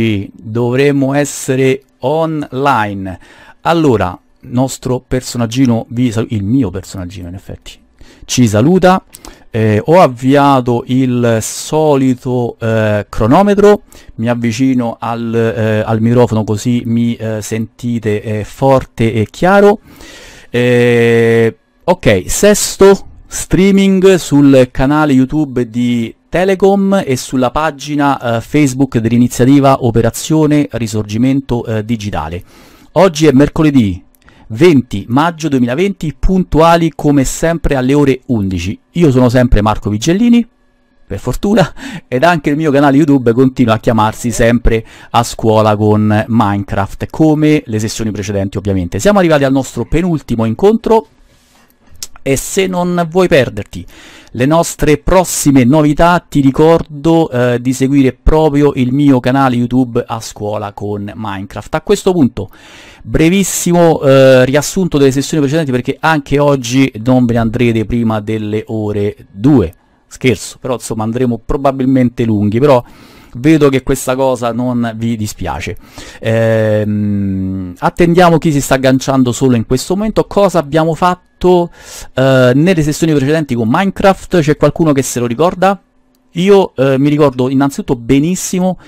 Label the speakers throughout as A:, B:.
A: Sì, dovremmo essere online. Allora, nostro personaggino, il mio personaggino in effetti, ci saluta. Eh, ho avviato il solito eh, cronometro, mi avvicino al, eh, al microfono così mi eh, sentite eh, forte e chiaro. Eh, ok, sesto streaming sul canale YouTube di Telecom e sulla pagina eh, Facebook dell'iniziativa Operazione Risorgimento eh, Digitale. Oggi è mercoledì 20 maggio 2020, puntuali come sempre alle ore 11. Io sono sempre Marco Vigellini, per fortuna, ed anche il mio canale YouTube continua a chiamarsi sempre a scuola con Minecraft, come le sessioni precedenti ovviamente. Siamo arrivati al nostro penultimo incontro e se non vuoi perderti le nostre prossime novità ti ricordo eh, di seguire proprio il mio canale YouTube a scuola con Minecraft. A questo punto brevissimo eh, riassunto delle sessioni precedenti perché anche oggi non ve ne andrete prima delle ore 2, scherzo, però insomma andremo probabilmente lunghi, però vedo che questa cosa non vi dispiace. Ehm, attendiamo chi si sta agganciando solo in questo momento. Cosa abbiamo fatto eh, nelle sessioni precedenti con Minecraft? C'è qualcuno che se lo ricorda? Io eh, mi ricordo innanzitutto benissimo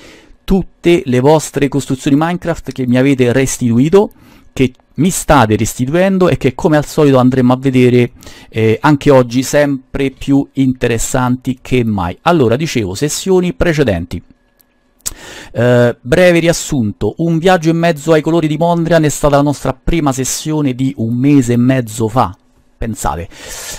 A: tutte le vostre costruzioni Minecraft che mi avete restituito che mi state restituendo e che come al solito andremo a vedere eh, anche oggi sempre più interessanti che mai. Allora, dicevo, sessioni precedenti. Eh, breve riassunto, un viaggio in mezzo ai colori di Mondrian è stata la nostra prima sessione di un mese e mezzo fa, pensate,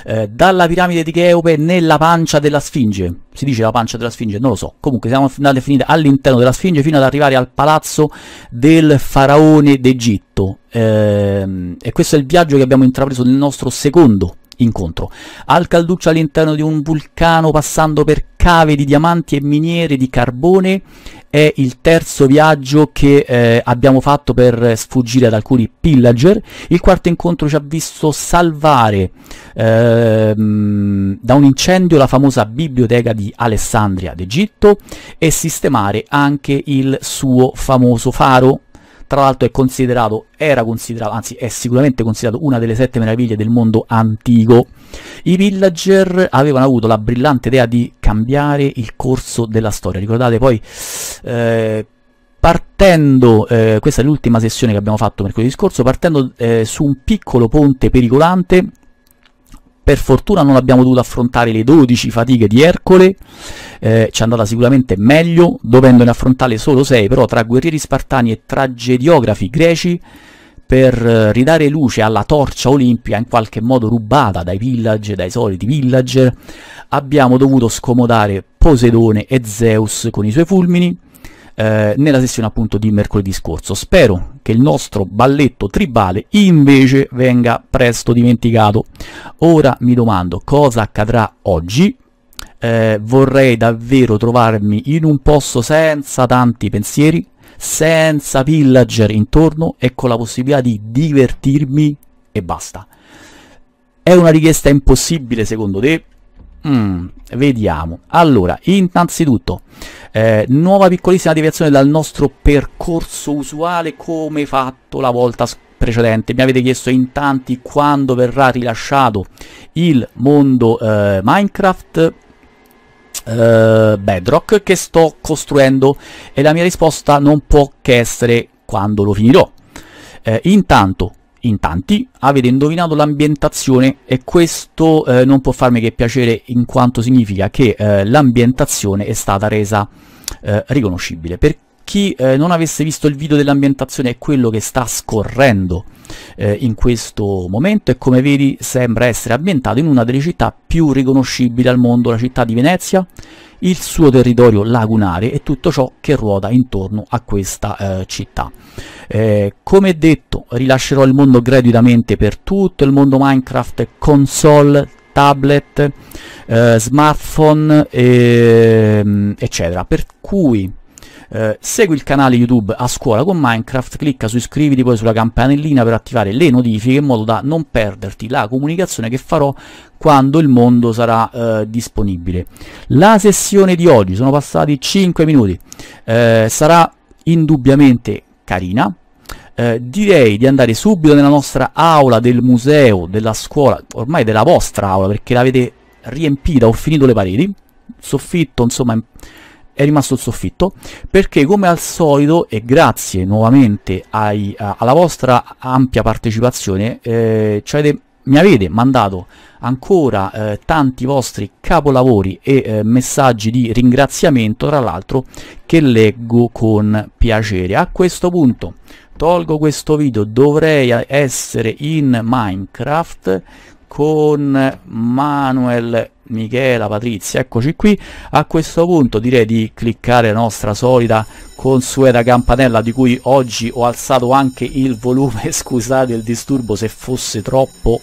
A: eh, dalla piramide di Cheope nella pancia della Sfinge, si dice la pancia della Sfinge, non lo so, comunque siamo andati a finire all'interno della Sfinge fino ad arrivare al palazzo del faraone d'Egitto eh, e questo è il viaggio che abbiamo intrapreso nel nostro secondo incontro, al calduccio all'interno di un vulcano passando per cave di diamanti e miniere di carbone è il terzo viaggio che eh, abbiamo fatto per sfuggire ad alcuni pillager. Il quarto incontro ci ha visto salvare ehm, da un incendio la famosa biblioteca di Alessandria d'Egitto e sistemare anche il suo famoso faro tra l'altro è considerato, era considerato, anzi è sicuramente considerato una delle sette meraviglie del mondo antico. I villager avevano avuto la brillante idea di cambiare il corso della storia. Ricordate poi, eh, partendo, eh, questa è l'ultima sessione che abbiamo fatto mercoledì scorso, partendo eh, su un piccolo ponte pericolante per fortuna non abbiamo dovuto affrontare le 12 fatiche di Ercole, eh, ci è andata sicuramente meglio, dovendone affrontare solo 6, però tra guerrieri spartani e tragediografi greci, per eh, ridare luce alla torcia olimpia in qualche modo rubata dai villager, dai soliti villager, abbiamo dovuto scomodare Poseidone e Zeus con i suoi fulmini, eh, nella sessione appunto di mercoledì scorso. Spero che il nostro balletto tribale invece venga presto dimenticato. Ora mi domando cosa accadrà oggi eh, vorrei davvero trovarmi in un posto senza tanti pensieri, senza villager intorno e con la possibilità di divertirmi e basta. È una richiesta impossibile secondo te? Mm, vediamo. Allora, innanzitutto, eh, nuova piccolissima deviazione dal nostro percorso usuale come fatto la volta precedente. Mi avete chiesto in tanti quando verrà rilasciato il mondo eh, Minecraft. Eh, bedrock che sto costruendo e la mia risposta non può che essere quando lo finirò eh, intanto in tanti, avete indovinato l'ambientazione e questo eh, non può farmi che piacere in quanto significa che eh, l'ambientazione è stata resa eh, riconoscibile. Per chi eh, non avesse visto il video dell'ambientazione è quello che sta scorrendo eh, in questo momento e come vedi sembra essere ambientato in una delle città più riconoscibili al mondo, la città di Venezia, il suo territorio lagunare e tutto ciò che ruota intorno a questa eh, città. Eh, come detto rilascerò il mondo gratuitamente per tutto il mondo Minecraft, console, tablet, eh, smartphone, ehm, eccetera. Per cui eh, segui il canale YouTube a scuola con Minecraft, clicca su iscriviti poi sulla campanellina per attivare le notifiche in modo da non perderti la comunicazione che farò quando il mondo sarà eh, disponibile. La sessione di oggi, sono passati 5 minuti, eh, sarà indubbiamente carina, eh, direi di andare subito nella nostra aula del museo, della scuola, ormai della vostra aula perché l'avete riempita, ho finito le pareti, soffitto insomma è rimasto il soffitto perché come al solito e grazie nuovamente ai, a, alla vostra ampia partecipazione eh, cioè mi avete mandato ancora eh, tanti vostri capolavori e eh, messaggi di ringraziamento tra l'altro che leggo con piacere a questo punto tolgo questo video dovrei essere in minecraft con manuel Michela, Patrizia, eccoci qui. A questo punto direi di cliccare la nostra solita consueta campanella di cui oggi ho alzato anche il volume, scusate il disturbo se fosse troppo,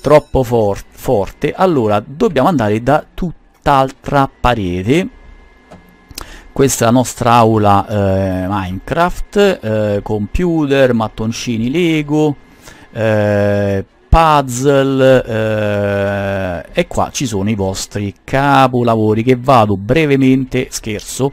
A: troppo for forte. Allora, dobbiamo andare da tutt'altra parete questa è la nostra aula eh, Minecraft, eh, computer, mattoncini Lego, eh, puzzle eh, e qua ci sono i vostri capolavori che vado brevemente, scherzo,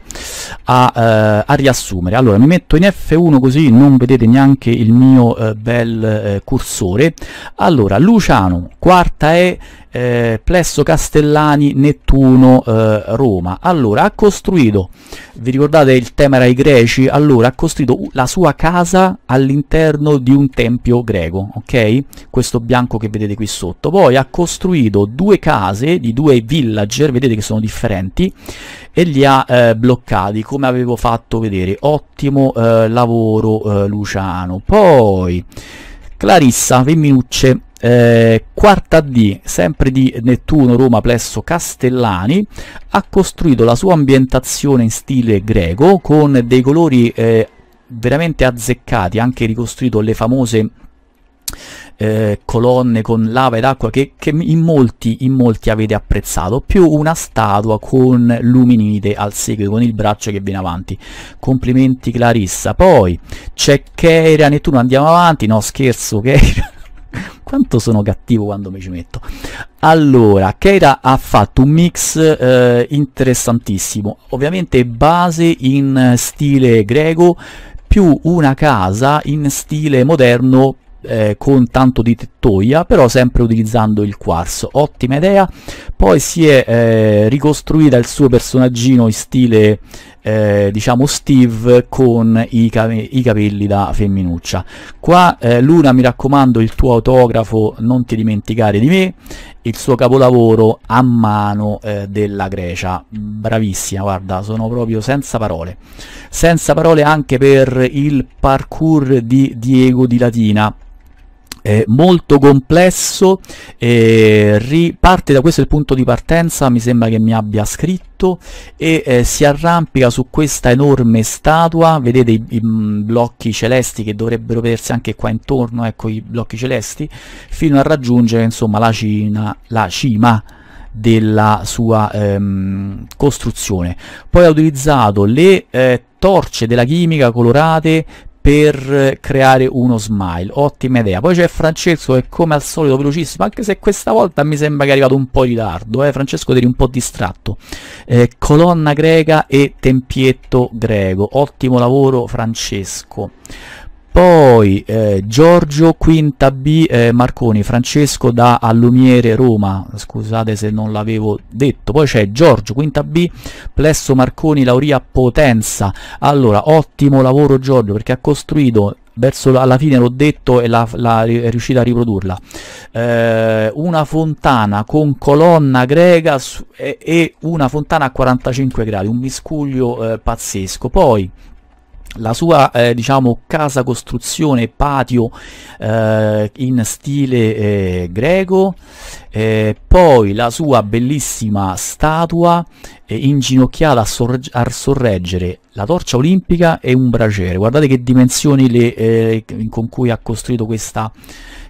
A: a, eh, a, riassumere. Allora mi metto in F1 così non vedete neanche il mio eh, bel eh, cursore. Allora Luciano, quarta E eh, Plesso Castellani Nettuno eh, Roma. Allora, ha costruito, vi ricordate il tema era i greci? Allora, ha costruito la sua casa all'interno di un tempio greco, ok? Questo bianco che vedete qui sotto. Poi ha costruito due case di due villager, vedete che sono differenti, e li ha eh, bloccati, come avevo fatto vedere. Ottimo eh, lavoro, eh, Luciano. Poi... Clarissa Femminucce eh, quarta D, sempre di Nettuno Roma presso Castellani, ha costruito la sua ambientazione in stile greco con dei colori eh, veramente azzeccati, ha anche ricostruito le famose eh, colonne con lava ed acqua che, che in, molti, in, molti, avete apprezzato, più una statua con luminite al seguito, con il braccio che viene avanti. Complimenti Clarissa. Poi c'è Keira Nettuno, andiamo avanti, no scherzo Keira. Quanto sono cattivo quando mi ci metto. Allora, Keira ha fatto un mix eh, interessantissimo, ovviamente base in stile greco, più una casa in stile moderno eh, con tanto di tettoia però sempre utilizzando il quarzo ottima idea poi si è eh, ricostruita il suo personaggino in stile eh, diciamo Steve con i, ca i, capelli da femminuccia qua eh, Luna mi raccomando il tuo autografo non ti dimenticare di me il suo capolavoro a mano eh, della Grecia bravissima guarda sono proprio senza parole senza parole anche per il parkour di Diego di Latina eh, molto complesso, eh, riparte da questo il punto di partenza, mi sembra che mi abbia scritto, e eh, si arrampica su questa enorme statua, vedete i, i mm, blocchi celesti che dovrebbero vedersi anche qua intorno, ecco i blocchi celesti, fino a raggiungere insomma la, Cina, la cima della sua ehm, costruzione. Poi ha utilizzato le eh, torce della chimica colorate per creare uno smile, ottima idea. Poi c'è Francesco che come al solito velocissimo, anche se questa volta mi sembra che è arrivato un po' in ritardo, eh? Francesco eri un po' distratto. Eh, colonna greca e tempietto greco, ottimo lavoro Francesco poi eh, Giorgio Quinta B eh, Marconi, Francesco da Allumiere Roma, scusate se non l'avevo detto, poi c'è Giorgio Quinta B, Plesso Marconi, Lauria Potenza, allora ottimo lavoro Giorgio perché ha costruito verso alla fine l'ho detto e la, la, è riuscita a riprodurla eh, una fontana con colonna greca su, e, e, una fontana a 45 gradi un miscuglio eh, pazzesco poi la sua eh, diciamo casa costruzione patio eh, in stile eh, greco eh, poi la sua bellissima statua eh, inginocchiata a, sor a, sorreggere la torcia olimpica e un braciere guardate che dimensioni le, eh, con cui ha costruito questa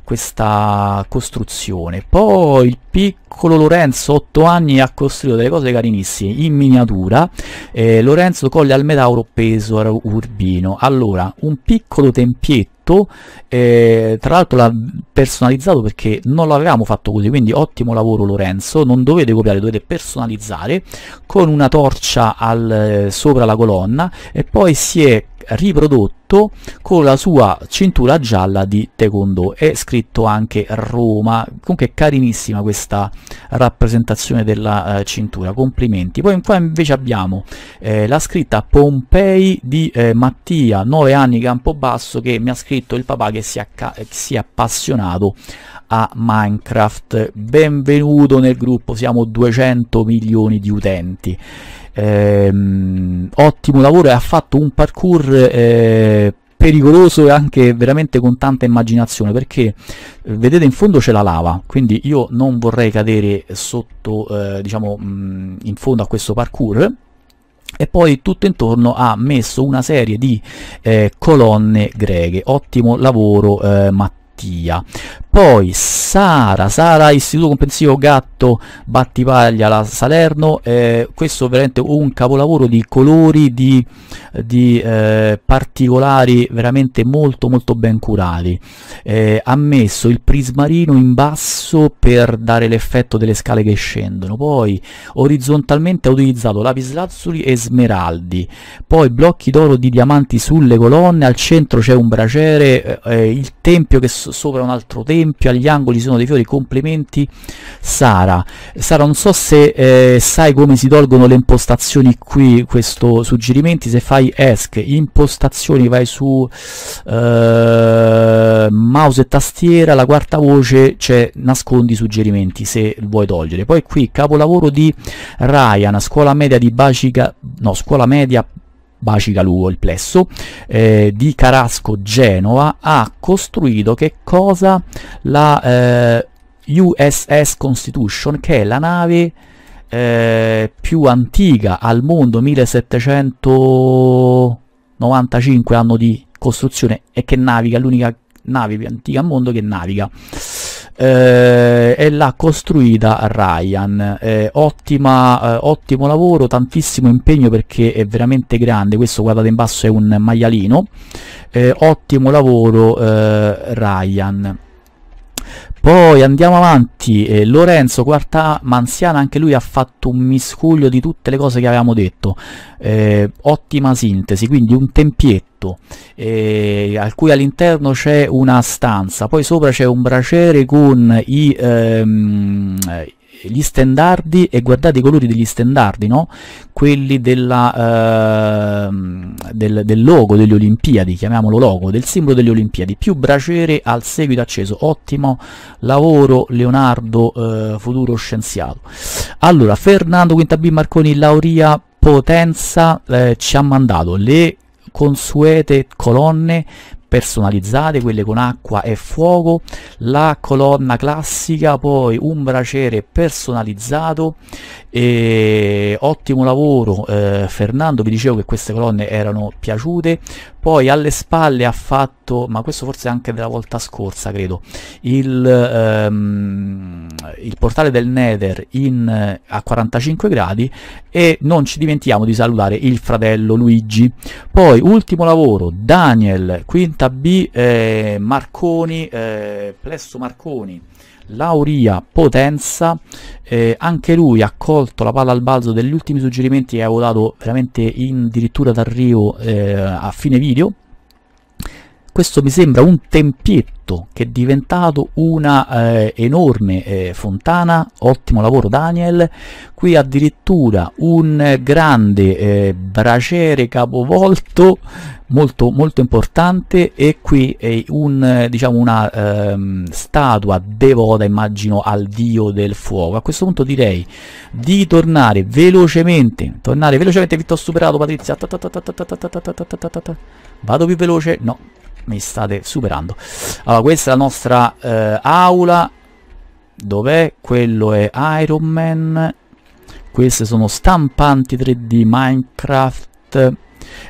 A: questa costruzione. Poi il piccolo Lorenzo, 8 anni, ha costruito delle cose carinissime in miniatura. Eh, Lorenzo coglie al Metauro Peso Urbino. Allora, un piccolo tempietto, eh, tra l'altro l'ha personalizzato perché non l'avevamo fatto così, quindi ottimo lavoro Lorenzo, non dovete copiare, dovete personalizzare con una torcia al, eh, sopra la colonna e poi si è riprodotto con la sua cintura gialla di Taekwondo. È scritto anche Roma, comunque è carinissima questa rappresentazione della eh, cintura, complimenti. Poi qua invece abbiamo eh, la scritta Pompei di eh, Mattia, 9 anni Campobasso, che mi ha scritto il papà che si che eh, si è appassionato a Minecraft. Benvenuto nel gruppo, siamo 200 milioni di utenti ehm, ottimo lavoro e ha fatto un parkour eh, pericoloso e anche veramente con tanta immaginazione perché eh, vedete in fondo c'è la lava quindi io non vorrei cadere sotto eh, diciamo mh, mm, in fondo a questo parkour e poi tutto intorno ha messo una serie di eh, colonne greche ottimo lavoro eh, Mattia poi Sara, Sara istituto comprensivo gatto Battipaglia la Salerno, eh, questo è veramente un capolavoro di colori, di, di eh, particolari veramente molto molto ben curati. Eh, ha messo il prismarino in basso per dare l'effetto delle scale che scendono, poi orizzontalmente ha utilizzato lapislazzuli e smeraldi, poi blocchi d'oro di diamanti sulle colonne, al centro c'è un braciere, eh, eh, il tempio che so sopra un altro tempio, esempio agli angoli sono dei fiori, complimenti Sara. Sara non so se eh, sai come si tolgono le impostazioni qui, questo suggerimenti, se fai ESC, impostazioni, vai su eh, mouse e tastiera, la quarta voce c'è nascondi suggerimenti se vuoi togliere. Poi qui capolavoro di Ryan, scuola media di Bacica, no scuola media Bacigaluo, il plesso, eh, di Carasco Genova, ha costruito che cosa? La eh, USS Constitution, che è la nave eh, più antica al mondo, 1795 anno di costruzione, e che naviga, l'unica nave più antica al mondo che naviga eh, e l'ha costruita Ryan eh, ottima, eh, ottimo lavoro tantissimo impegno perché è veramente grande questo guardate in basso è un maialino eh, ottimo lavoro eh, Ryan poi andiamo avanti, eh, Lorenzo Quarta Manziana, anche lui ha fatto un miscuglio di tutte le cose che avevamo detto, eh, ottima sintesi, quindi un tempietto, eh, al cui all'interno c'è una stanza, poi sopra c'è un braciere con i, ehm, gli stendardi e guardate i colori degli stendardi, no? quelli della, eh, del, del, logo delle Olimpiadi, chiamiamolo logo, del simbolo delle Olimpiadi, più braciere al seguito acceso, ottimo lavoro Leonardo, eh, futuro scienziato. Allora, Fernando Quintabì Marconi, Lauria Potenza eh, ci ha mandato le consuete colonne personalizzate, quelle con acqua e fuoco, la colonna classica, poi un braciere personalizzato, e ottimo lavoro eh, Fernando, vi dicevo che queste colonne erano piaciute, poi alle spalle ha fatto, ma questo forse anche della volta scorsa credo, il, ehm, il portale del Nether in, eh, a 45 gradi e non ci dimentichiamo di salutare il fratello Luigi. Poi ultimo lavoro, Daniel, quinto B eh, Marconi, eh, Plesso Marconi, Lauria Potenza, eh, anche lui ha colto la palla al balzo degli ultimi suggerimenti che avevo dato veramente in dirittura d'arrivo eh, a fine video questo mi sembra un tempietto che è diventato una eh, enorme eh, fontana, ottimo lavoro Daniel, qui addirittura un grande eh, braciere capovolto molto, molto importante e qui è un, diciamo una ehm, statua devota immagino al dio del fuoco a questo punto direi di tornare velocemente tornare velocemente vi ho superato Patrizia vado più veloce no mi state superando. Allora, questa è la nostra eh, aula. Dov'è? Quello è Iron Man. Queste sono stampanti 3D Minecraft.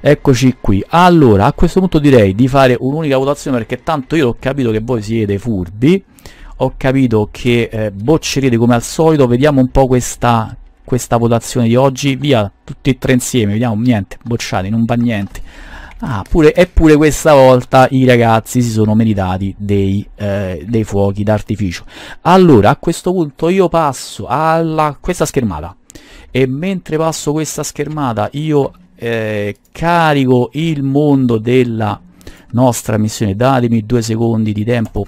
A: Eccoci qui. Allora, a questo punto direi di fare un'unica votazione perché tanto io ho capito che voi siete furbi. Ho capito che eh, boccerete come al solito. Vediamo un po' questa, questa votazione di oggi. Via, tutti e tre insieme. Vediamo, niente, bocciati, non va niente. Ah, pure, eppure questa volta i ragazzi si sono meritati dei, eh, dei fuochi d'artificio. Allora, a questo punto io passo a questa schermata. E mentre passo questa schermata io eh, carico il mondo della nostra missione. Datemi due secondi di tempo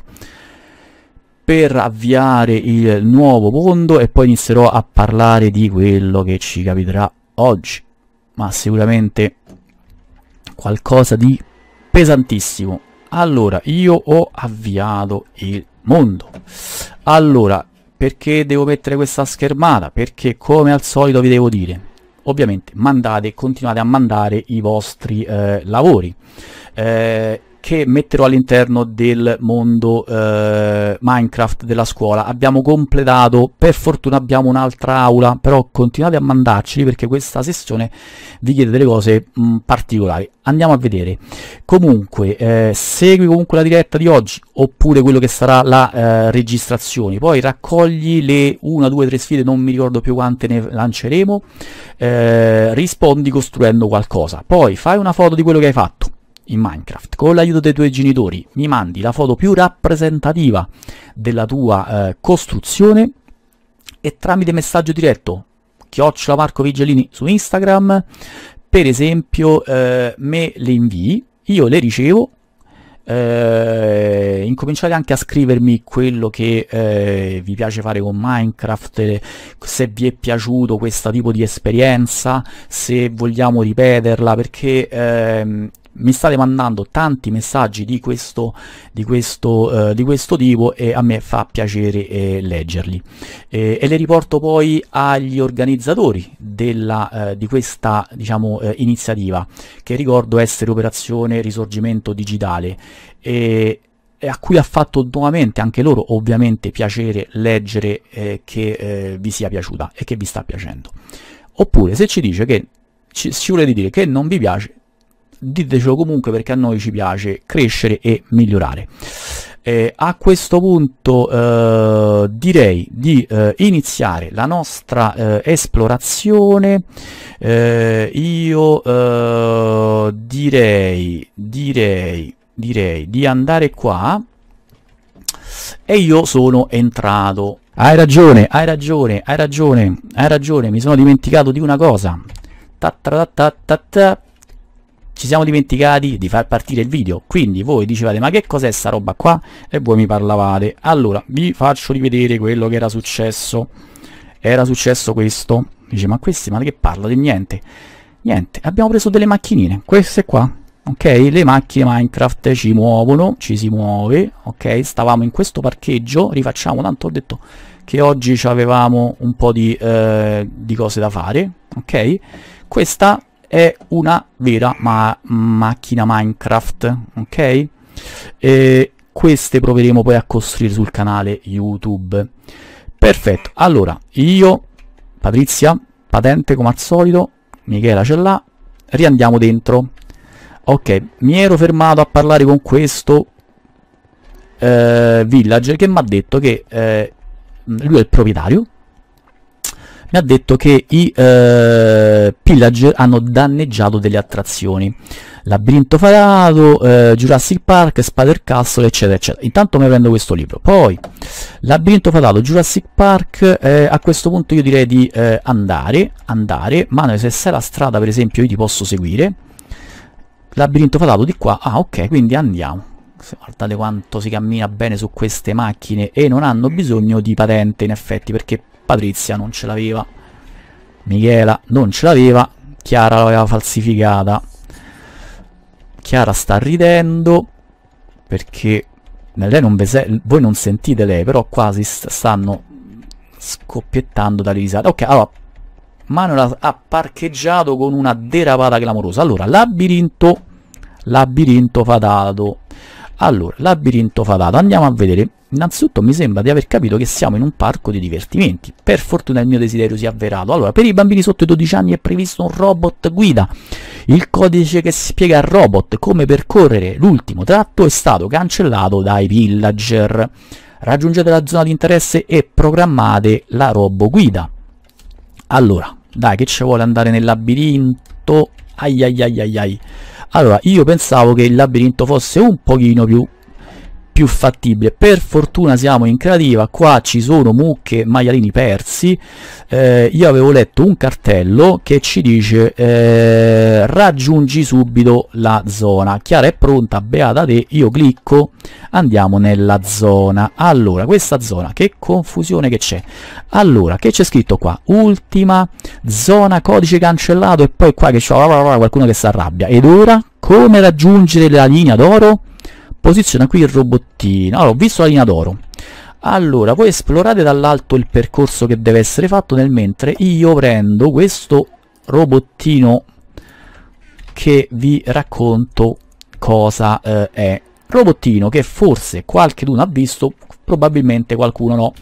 A: per avviare il nuovo mondo e poi inizierò a parlare di quello che ci capiterà oggi. Ma sicuramente qualcosa di pesantissimo. Allora, io ho avviato il mondo. Allora, perché devo mettere questa schermata? Perché come al solito vi devo dire, ovviamente mandate, continuate a mandare i vostri eh, lavori. Eh, che metterò all'interno del mondo eh, Minecraft della scuola. Abbiamo completato, per fortuna abbiamo un'altra aula, però continuate a mandarceli perché questa sessione vi chiede delle cose mh, mm, particolari. Andiamo a vedere. Comunque, eh, segui comunque la diretta di oggi oppure quello che sarà la eh, registrazione. Poi raccogli le 1, 2, 3 sfide, non mi ricordo più quante ne lanceremo. Eh, rispondi costruendo qualcosa. Poi fai una foto di quello che hai fatto in Minecraft, con l'aiuto dei tuoi genitori mi mandi la foto più rappresentativa della tua eh, costruzione e tramite messaggio diretto, chiocciola Marco Vigellini su Instagram, per esempio eh, me le invii, io le ricevo, eh, incominciate anche a scrivermi quello che eh, vi piace fare con Minecraft, se vi è piaciuto questo tipo di esperienza, se vogliamo ripeterla, perché ehm, mi state mandando tanti messaggi di questo, di questo, eh, di questo tipo e a me fa piacere eh, leggerli. Eh, e le riporto poi agli organizzatori della, eh, di questa diciamo, eh, iniziativa, che ricordo essere Operazione Risorgimento Digitale. E, a cui ha fatto nuovamente anche loro ovviamente piacere leggere eh, che vi sia piaciuta e che vi sta piacendo. Oppure se ci dice che ci, ci volete dire che non vi piace, ditecelo comunque perché a noi ci piace crescere e migliorare. Eh, a questo punto eh, direi di eh, iniziare la nostra eh, esplorazione eh, io eh, direi direi direi di andare qua e io sono entrato hai ragione hai ragione hai ragione hai ragione mi sono dimenticato di una cosa ta ta ta ta ta, ta ci siamo dimenticati di far partire il video quindi voi dicevate ma che cos'è sta roba qua e voi mi parlavate allora vi faccio rivedere quello che era successo era successo questo dice ma questi ma che parla di niente niente abbiamo preso delle macchinine queste qua ok le macchine minecraft ci muovono ci si muove ok stavamo in questo parcheggio rifacciamo tanto ho detto che oggi avevamo un po' di, eh, di cose da fare ok questa è una vera ma macchina Minecraft, ok? E queste proveremo poi a costruire sul canale YouTube. Perfetto, allora io, Patrizia, patente come al solito, Michela ce l'ha, riandiamo dentro. Ok, mi ero fermato a parlare con questo eh, village che mi ha detto che eh, lui è il proprietario mi ha detto che i eh, pillager hanno danneggiato delle attrazioni labirinto farato eh, Jurassic Park Spider Castle eccetera eccetera intanto mi prendo questo libro poi labirinto farato Jurassic Park eh, a questo punto io direi di eh, andare andare ma se sei la strada per esempio io ti posso seguire labirinto fatato di qua ah ok quindi andiamo guardate quanto si cammina bene su queste macchine e non hanno bisogno di patente in effetti perché Patrizia non ce l'aveva, Michela non ce l'aveva, Chiara l'aveva falsificata. Chiara sta ridendo perché lei non voi non sentite lei, però quasi st stanno scoppiettando dalle risate. Ok, allora, Manuela ha parcheggiato con una derapata clamorosa. Allora, labirinto, labirinto fatato. Allora, labirinto fatato, andiamo a vedere Innanzitutto mi sembra di aver capito che siamo in un parco di divertimenti. Per fortuna il mio desiderio si è avverato. Allora, per i bambini sotto i 12 anni è previsto un robot guida. Il codice che spiega al robot come percorrere l'ultimo tratto è stato cancellato dai villager. Raggiungete la zona di interesse e programmate la robo guida. Allora, dai, che ci vuole andare nel labirinto? Ai ai ai ai ai. Allora, io pensavo che il labirinto fosse un pochino più più fattibile. Per fortuna siamo in creativa, qua ci sono mucche, maialini persi. Eh, io avevo letto un cartello che ci dice eh, raggiungi subito la zona. Chiara è pronta, beata te, io clicco, andiamo nella zona. Allora, questa zona, che confusione che c'è. Allora, che c'è scritto qua? Ultima zona codice cancellato e poi qua che c'è qualcuno che si arrabbia. Ed ora come raggiungere la linea d'oro? Posiziona qui il robottino. Allora, ho visto la linea d'oro. Allora, voi esplorate dall'alto il percorso che deve essere fatto, nel mentre io prendo questo robottino che vi racconto cosa eh, è. Robottino che forse qualcuno ha visto, probabilmente qualcuno no.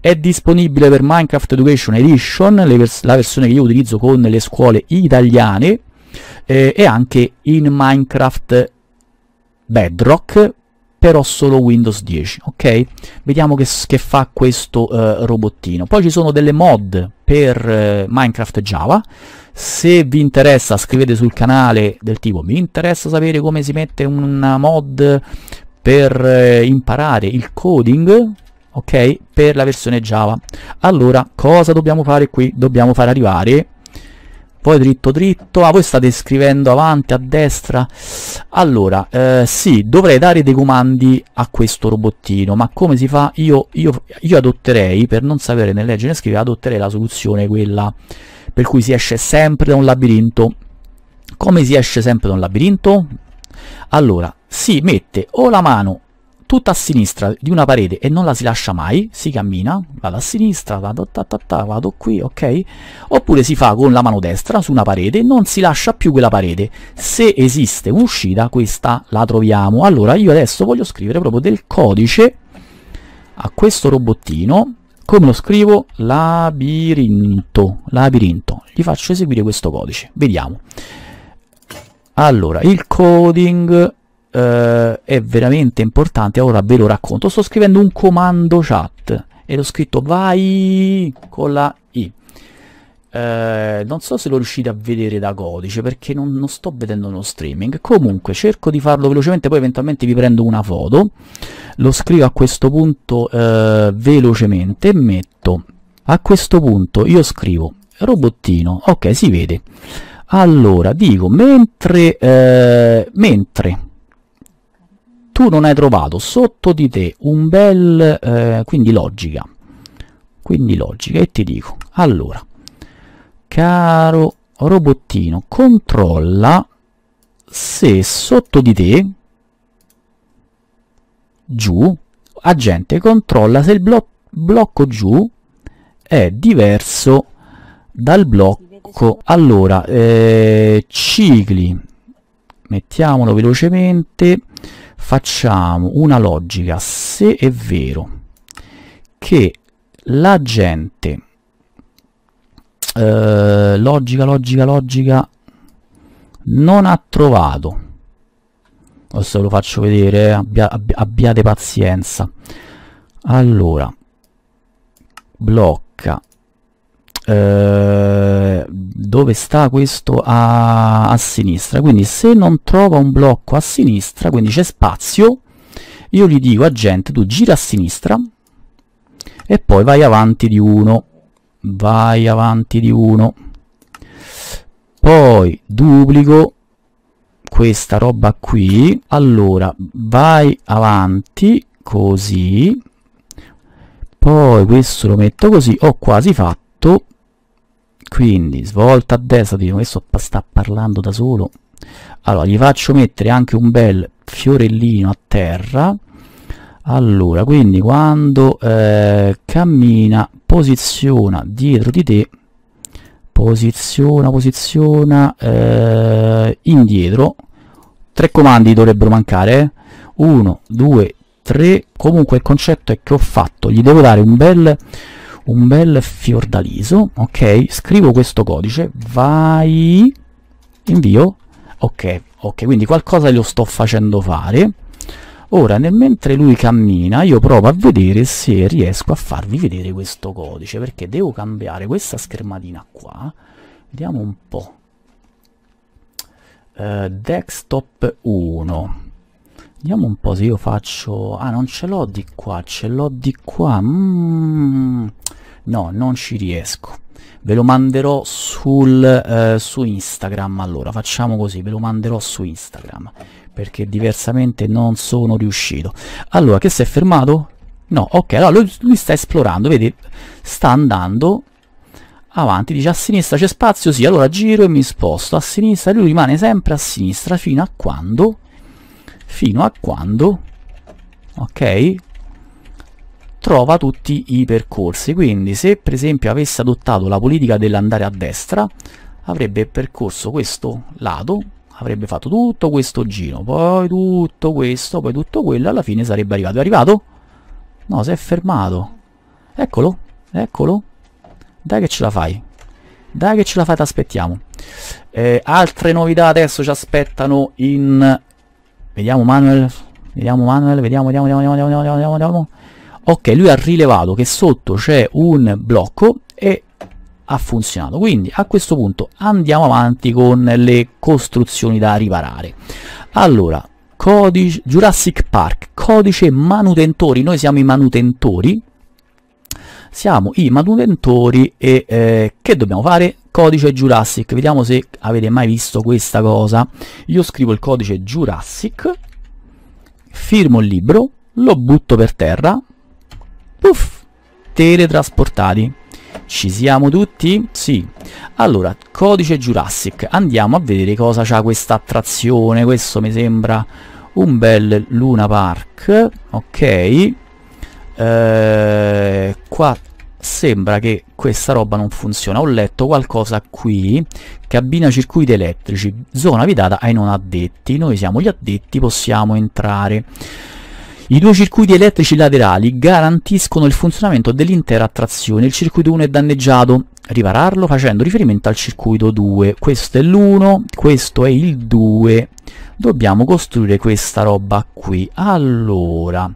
A: È disponibile per Minecraft Education Edition, vers la versione che io utilizzo con le scuole italiane, eh, e anche in Minecraft Bedrock, però solo Windows 10, ok? Vediamo che, che fa questo uh, robottino. Poi ci sono delle mod per uh, Minecraft Java, se vi interessa scrivete sul canale del tipo mi interessa sapere come si mette una mod per uh, imparare il coding, ok? Per la versione Java. Allora, cosa dobbiamo fare qui? Dobbiamo far arrivare poi dritto dritto, ah voi state scrivendo avanti, a destra, allora, eh, sì, dovrei dare dei comandi a questo robottino, ma come si fa? Io, io, io adotterei, per non sapere né leggere né scrivere, adotterei la soluzione quella per cui si esce sempre da un labirinto. Come si esce sempre da un labirinto? Allora, si mette o la mano tutta a sinistra di una parete e non la si lascia mai, si cammina, vado a sinistra, vado, ta, ta, ta, vado qui, ok? Oppure si fa con la mano destra su una parete, e non si lascia più quella parete. Se esiste un'uscita, questa la troviamo. Allora io adesso voglio scrivere proprio del codice a questo robottino. Come lo scrivo? Labirinto, labirinto. Gli faccio eseguire questo codice, vediamo. Allora, il coding eh, è veramente importante, ora ve lo racconto. Sto scrivendo un comando chat e l'ho scritto vai con la i. Eh, non so se lo riuscite a vedere da codice perché non, non sto vedendo uno streaming comunque cerco di farlo velocemente poi eventualmente vi prendo una foto lo scrivo a questo punto eh, velocemente e metto a questo punto io scrivo robottino ok si vede allora dico mentre eh, mentre tu non hai trovato sotto di te un bel eh, quindi logica quindi logica e ti dico allora caro robottino controlla se sotto di te giù agente controlla se il blo blocco giù è diverso dal blocco allora eh, cicli mettiamolo velocemente facciamo una logica se è vero che la gente eh, logica logica logica non ha trovato adesso ve lo faccio vedere eh, abbia, abbi, abbiate pazienza allora blocca eh, dove sta questo a, a sinistra quindi se non trova un blocco a sinistra quindi c'è spazio io gli dico agente tu gira a sinistra e poi vai avanti di uno vai avanti di uno poi duplico questa roba qui allora vai avanti così poi questo lo metto così ho quasi fatto quindi svolta a destra dico questo sta parlando da solo allora gli faccio mettere anche un bel fiorellino a terra allora quindi quando eh, cammina posiziona dietro di te posiziona posiziona eh, indietro tre comandi dovrebbero mancare 1 2 3 comunque il concetto è che ho fatto gli devo dare un bel un bel fiordaliso, ok, scrivo questo codice, vai, invio, ok, ok, quindi qualcosa glielo sto facendo fare, ora nel mentre lui cammina io provo a vedere se riesco a farvi vedere questo codice, perché devo cambiare questa schermatina qua, vediamo un po', uh, desktop 1, Vediamo un po' se io faccio... Ah, non ce l'ho di qua, ce l'ho di qua. Mm. No, non ci riesco. Ve lo manderò sul, eh, su Instagram, allora facciamo così, ve lo manderò su Instagram, perché diversamente non sono riuscito. Allora, che si è fermato? No, ok, allora lui, lui sta esplorando, vedi, sta andando avanti, dice a sinistra c'è spazio, sì, allora giro e mi sposto a sinistra, lui rimane sempre a sinistra fino a quando, fino a quando, ok, trova tutti i percorsi quindi se per esempio avesse adottato la politica dell'andare a destra avrebbe percorso questo lato avrebbe fatto tutto questo giro poi tutto questo poi tutto quello alla fine sarebbe arrivato è arrivato? no si è fermato eccolo eccolo dai che ce la fai dai che ce la fai ti aspettiamo eh, altre novità adesso ci aspettano in vediamo Manuel vediamo Manuel vediamo vediamo vediamo vediamo vediamo vediamo, vediamo ok lui ha rilevato che sotto c'è un blocco e ha funzionato quindi a questo punto andiamo avanti con le costruzioni da riparare allora codice Jurassic Park codice manutentori noi siamo i manutentori siamo i manutentori e eh, che dobbiamo fare codice Jurassic vediamo se avete mai visto questa cosa io scrivo il codice Jurassic firmo il libro lo butto per terra puff, teletrasportati. Ci siamo tutti? Sì. Allora, codice Jurassic. Andiamo a vedere cosa c'ha questa attrazione. Questo mi sembra un bel Luna Park. Ok. Eh, qua sembra che questa roba non funziona. Ho letto qualcosa qui. Cabina circuiti elettrici. Zona vietata ai non addetti. Noi siamo gli addetti, possiamo entrare. I due circuiti elettrici laterali garantiscono il funzionamento dell'intera trazione. Il circuito 1 è danneggiato, ripararlo facendo riferimento al circuito 2. Questo è l'1, questo è il 2. Dobbiamo costruire questa roba qui. Allora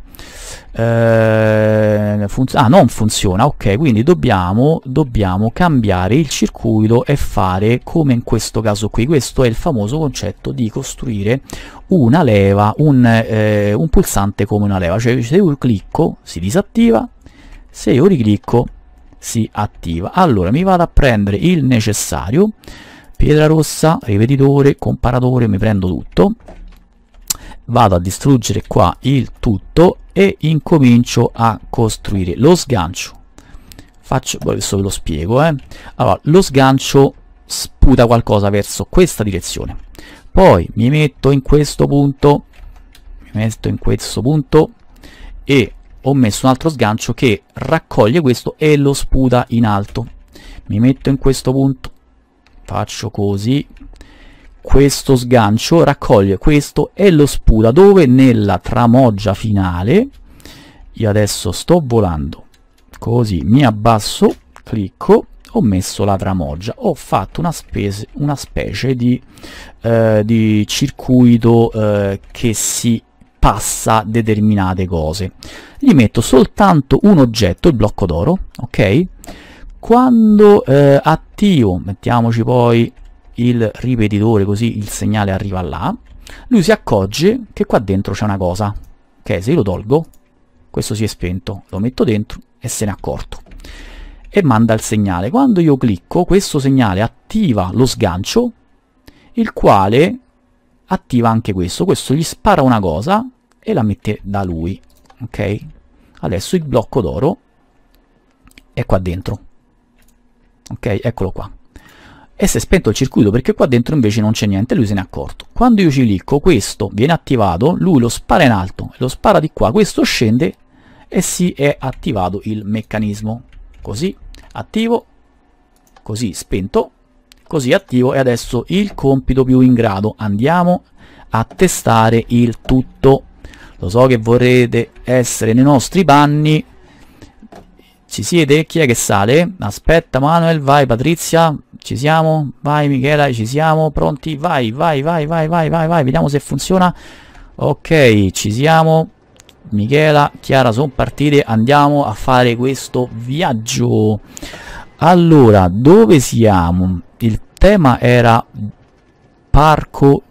A: eh, ah non funziona ok quindi dobbiamo, dobbiamo cambiare il circuito e fare come in questo caso qui questo è il famoso concetto di costruire una leva un, eh, un pulsante come una leva cioè se io clicco si disattiva se io riclicco si attiva allora mi vado a prendere il necessario pietra rossa ripetitore comparatore mi prendo tutto vado a distruggere qua il tutto e incomincio a costruire lo sgancio faccio boh, adesso ve lo spiego eh. allora lo sgancio sputa qualcosa verso questa direzione poi mi metto in questo punto mi metto in questo punto e ho messo un altro sgancio che raccoglie questo e lo sputa in alto mi metto in questo punto faccio così questo sgancio raccoglie questo e lo sputa dove? Nella tramoggia finale. Io adesso sto volando, così mi abbasso, clicco, ho messo la tramoggia, ho fatto una, spese, una specie di, eh, di circuito eh, che si passa determinate cose. Gli metto soltanto un oggetto, il blocco d'oro, ok? Quando eh, attivo, mettiamoci poi il ripetitore così il segnale arriva là, lui si accorge che qua dentro c'è una cosa. Ok, se io lo tolgo, questo si è spento, lo metto dentro e se n'è accorto. E manda il segnale. Quando io clicco, questo segnale attiva lo sgancio, il quale attiva anche questo. Questo gli spara una cosa e la mette da lui. Ok? Adesso il blocco d'oro è qua dentro. Ok, eccolo qua e si è spento il circuito perché qua dentro invece non c'è niente, lui se n'è accorto. Quando io ci clicco, questo viene attivato, lui lo spara in alto, lo spara di qua, questo scende e si è attivato il meccanismo. Così, attivo, così spento, così attivo e adesso il compito più in grado. Andiamo a testare il tutto. Lo so che vorrete essere nei nostri panni, ci siete? Chi è che sale? Aspetta Manuel, vai Patrizia, ci siamo, vai Michela, ci siamo, pronti? Vai, vai, vai, vai, vai, vai, vai, vediamo se funziona. Ok, ci siamo. Michela, Chiara, sono partite, andiamo a fare questo viaggio. Allora, dove siamo? Il tema era parco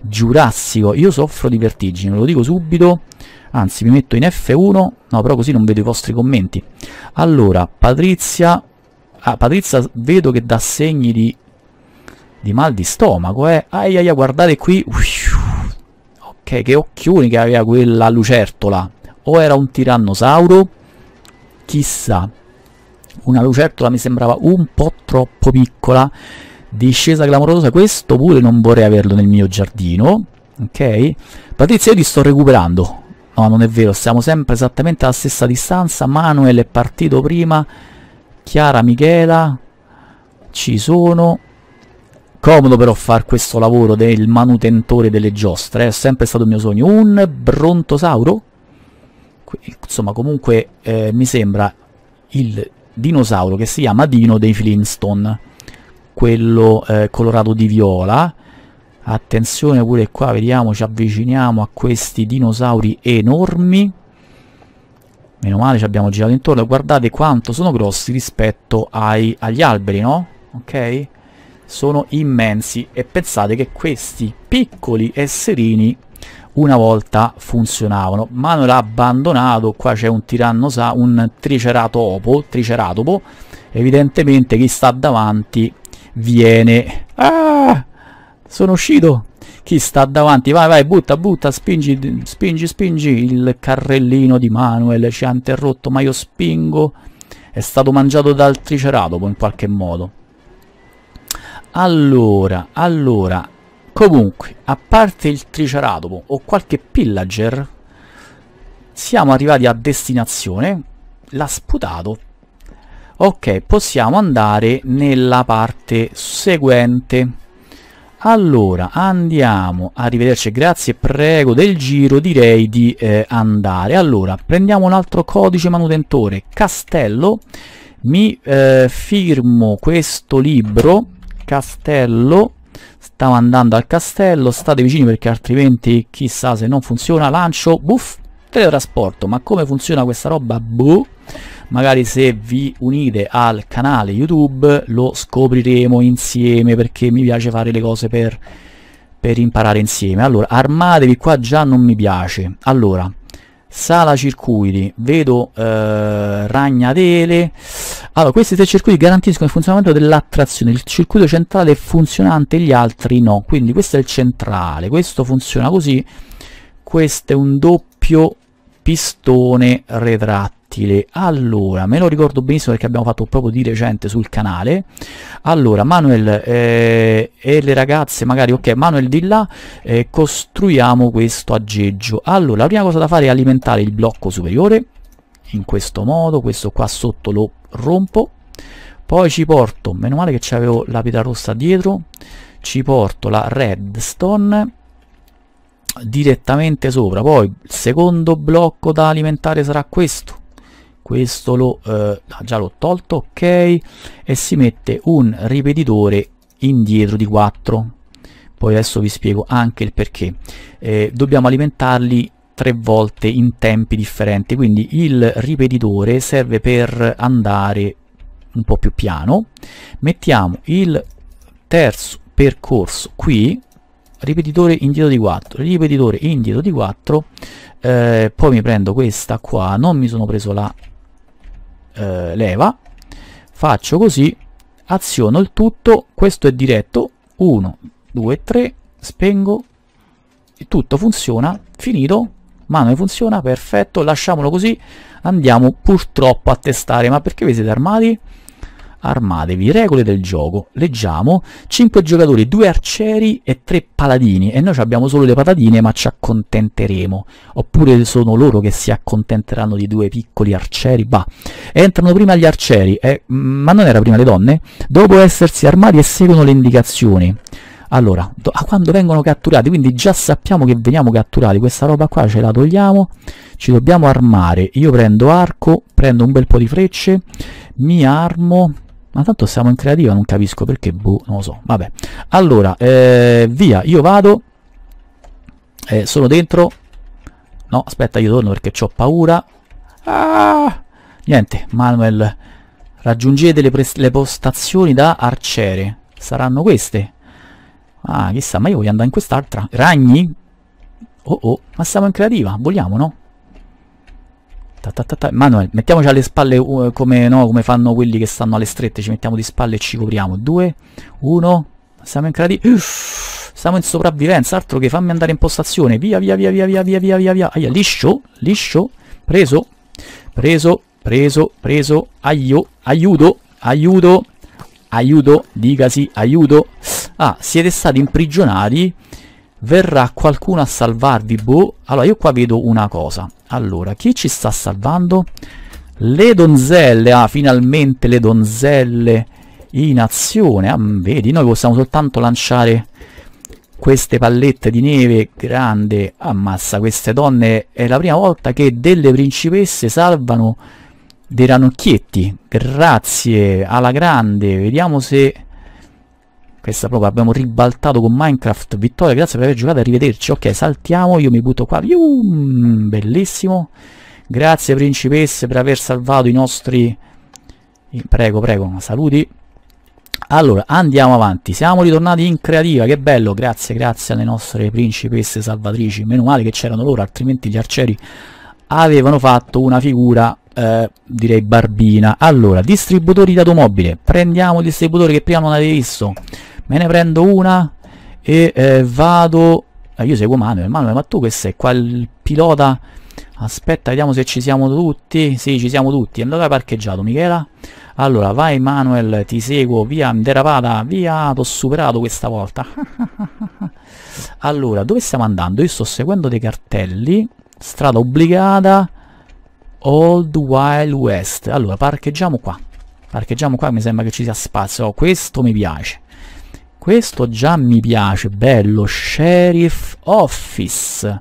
A: giurassico. Io soffro di vertigini, ve lo dico subito anzi mi metto in F1 no però così non vedo i vostri commenti allora Patrizia ah, Patrizia vedo che dà segni di, di mal di stomaco eh aia, aia guardate qui ok che occhioni che aveva quella lucertola o era un tirannosauro chissà una lucertola mi sembrava un po' troppo piccola discesa clamorosa questo pure non vorrei averlo nel mio giardino ok Patrizia io ti sto recuperando No, non è vero, siamo sempre esattamente alla stessa distanza. Manuel è partito prima. Chiara, Michela. Ci sono. Comodo però far questo lavoro del manutentore delle giostre, eh, è sempre stato il mio sogno. Un brontosauro? Insomma, comunque eh, mi sembra il dinosauro che si chiama Dino dei Flintstone, quello eh, colorato di viola, attenzione pure qua vediamo ci avviciniamo a questi dinosauri enormi meno male ci abbiamo girato intorno guardate quanto sono grossi rispetto ai, agli alberi no? ok? sono immensi e pensate che questi piccoli esserini una volta funzionavano. ma non l'ha abbandonato, qua c'è un tirannosa, un triceratopo, triceratopo, evidentemente chi sta davanti viene... Ah! Sono uscito. Chi sta davanti? Vai, vai, butta, butta, spingi, spingi, spingi. Il carrellino di Manuel ci ha interrotto, ma io spingo. È stato mangiato dal triceratopo in qualche modo. Allora, allora, comunque, a parte il triceratopo o qualche pillager, siamo arrivati a destinazione. L'ha sputato, ok possiamo andare nella parte seguente allora, andiamo, arrivederci, grazie, prego del giro, direi di eh, andare. Allora, prendiamo un altro codice manutentore, Castello, mi eh, firmo questo libro, Castello, stavo andando al castello, state vicini perché altrimenti chissà se non funziona, lancio, buff, teletrasporto, ma come funziona questa roba? Buh! magari se vi unite al canale YouTube lo scopriremo insieme perché mi piace fare le cose per, per imparare insieme. Allora, armatevi qua già non mi piace. Allora, sala circuiti, vedo eh, ragnatele. Allora, questi tre circuiti garantiscono il funzionamento dell'attrazione, il circuito centrale è funzionante, gli altri no, quindi questo è il centrale, questo funziona così, questo è un doppio pistone retratto tattile, allora, me lo ricordo benissimo perché abbiamo fatto proprio di recente sul canale, allora, Manuel eh, e le ragazze, magari, ok, Manuel di là, eh, costruiamo questo aggeggio, allora, la prima cosa da fare è alimentare il blocco superiore, in questo modo, questo qua sotto lo rompo, poi ci porto, meno male che c'avevo la pietra rossa dietro, ci porto la redstone direttamente sopra, poi il secondo blocco da alimentare sarà questo, questo lo, eh, già l'ho tolto, ok, e si mette un ripetitore indietro di 4. Poi adesso vi spiego anche il perché. Eh, dobbiamo alimentarli tre volte in tempi differenti, quindi il ripetitore serve per andare un po' più piano. Mettiamo il terzo percorso qui, ripetitore indietro di 4, ripetitore indietro di 4, eh, poi mi prendo questa qua, non mi sono preso la eh, leva, faccio così, aziono il tutto, questo è diretto, 1, 2, 3, spengo, tutto funziona, finito, mano funziona, perfetto, lasciamolo così, andiamo purtroppo a testare, ma perché vi siete armati? armatevi. Regole del gioco, leggiamo, 5 giocatori, 2 arcieri e 3 paladini, e noi abbiamo solo le paladine ma ci accontenteremo, oppure sono loro che si accontenteranno di due piccoli arcieri, bah, entrano prima gli arcieri, eh, mm, ma non era prima le donne? Dopo essersi armati e seguono le indicazioni. Allora, a ah, quando vengono catturati, quindi già sappiamo che veniamo catturati, questa roba qua ce la togliamo, ci dobbiamo armare, io prendo arco, prendo un bel po' di frecce, mi armo, ma tanto siamo in creativa, non capisco perché, boh, non lo so. Vabbè. Allora, eh, via, io vado. Eh, sono dentro. No, aspetta, io torno perché ho paura. Ah! Niente, Manuel, raggiungete le, le postazioni da arciere. Saranno queste. Ah, chissà, ma io voglio andare in quest'altra. Ragni? Oh oh, ma siamo in creativa, vogliamo, no? Ta ta ta Manuel, mettiamoci alle spalle uh, come, no, come, fanno quelli che stanno alle strette, ci mettiamo di spalle e ci copriamo. 2, 1, siamo in credi... siamo in sopravvivenza, altro che fammi andare in postazione. Via, via, via, via, via, via, via, via, via. Aia, liscio, liscio, preso, preso, preso, preso, aio, aiuto, aiuto, aiuto, dicasi, aiuto. Ah, siete stati imprigionati verrà qualcuno a salvarvi, boh. Allora, io qua vedo una cosa. Allora, chi ci sta salvando? Le donzelle, ah, finalmente le donzelle in azione. Ah, mm, vedi, noi possiamo soltanto lanciare queste pallette di neve grande. Ammazza, queste donne è la prima volta che delle principesse salvano dei ranocchietti. Grazie, alla grande. Vediamo se questa proprio abbiamo ribaltato con Minecraft. Vittoria, grazie per aver giocato arrivederci. Ok, saltiamo, io mi butto qua. Iu, bellissimo. Grazie principesse per aver salvato i nostri... Prego, prego, saluti. Allora, andiamo avanti. Siamo ritornati in creativa, che bello. Grazie, grazie alle nostre principesse salvatrici. Meno male che c'erano loro, altrimenti gli arcieri avevano fatto una figura eh, direi barbina allora distributori di automobile prendiamo il distributore che prima non avevi visto me ne prendo una e eh, vado... Eh, io seguo Manuel, Manuel, ma tu questo è qua il pilota... Aspetta, vediamo se ci siamo tutti. Sì, ci siamo tutti. Allora parcheggiato, Michela. Allora, vai Manuel, ti seguo, via, derapata, via, t'ho superato questa volta. allora, dove stiamo andando? Io sto seguendo dei cartelli, strada obbligata, Old Wild West. Allora, parcheggiamo qua. Parcheggiamo qua, mi sembra che ci sia spazio. Oh, questo mi piace. Questo già mi piace, bello, Sheriff Office,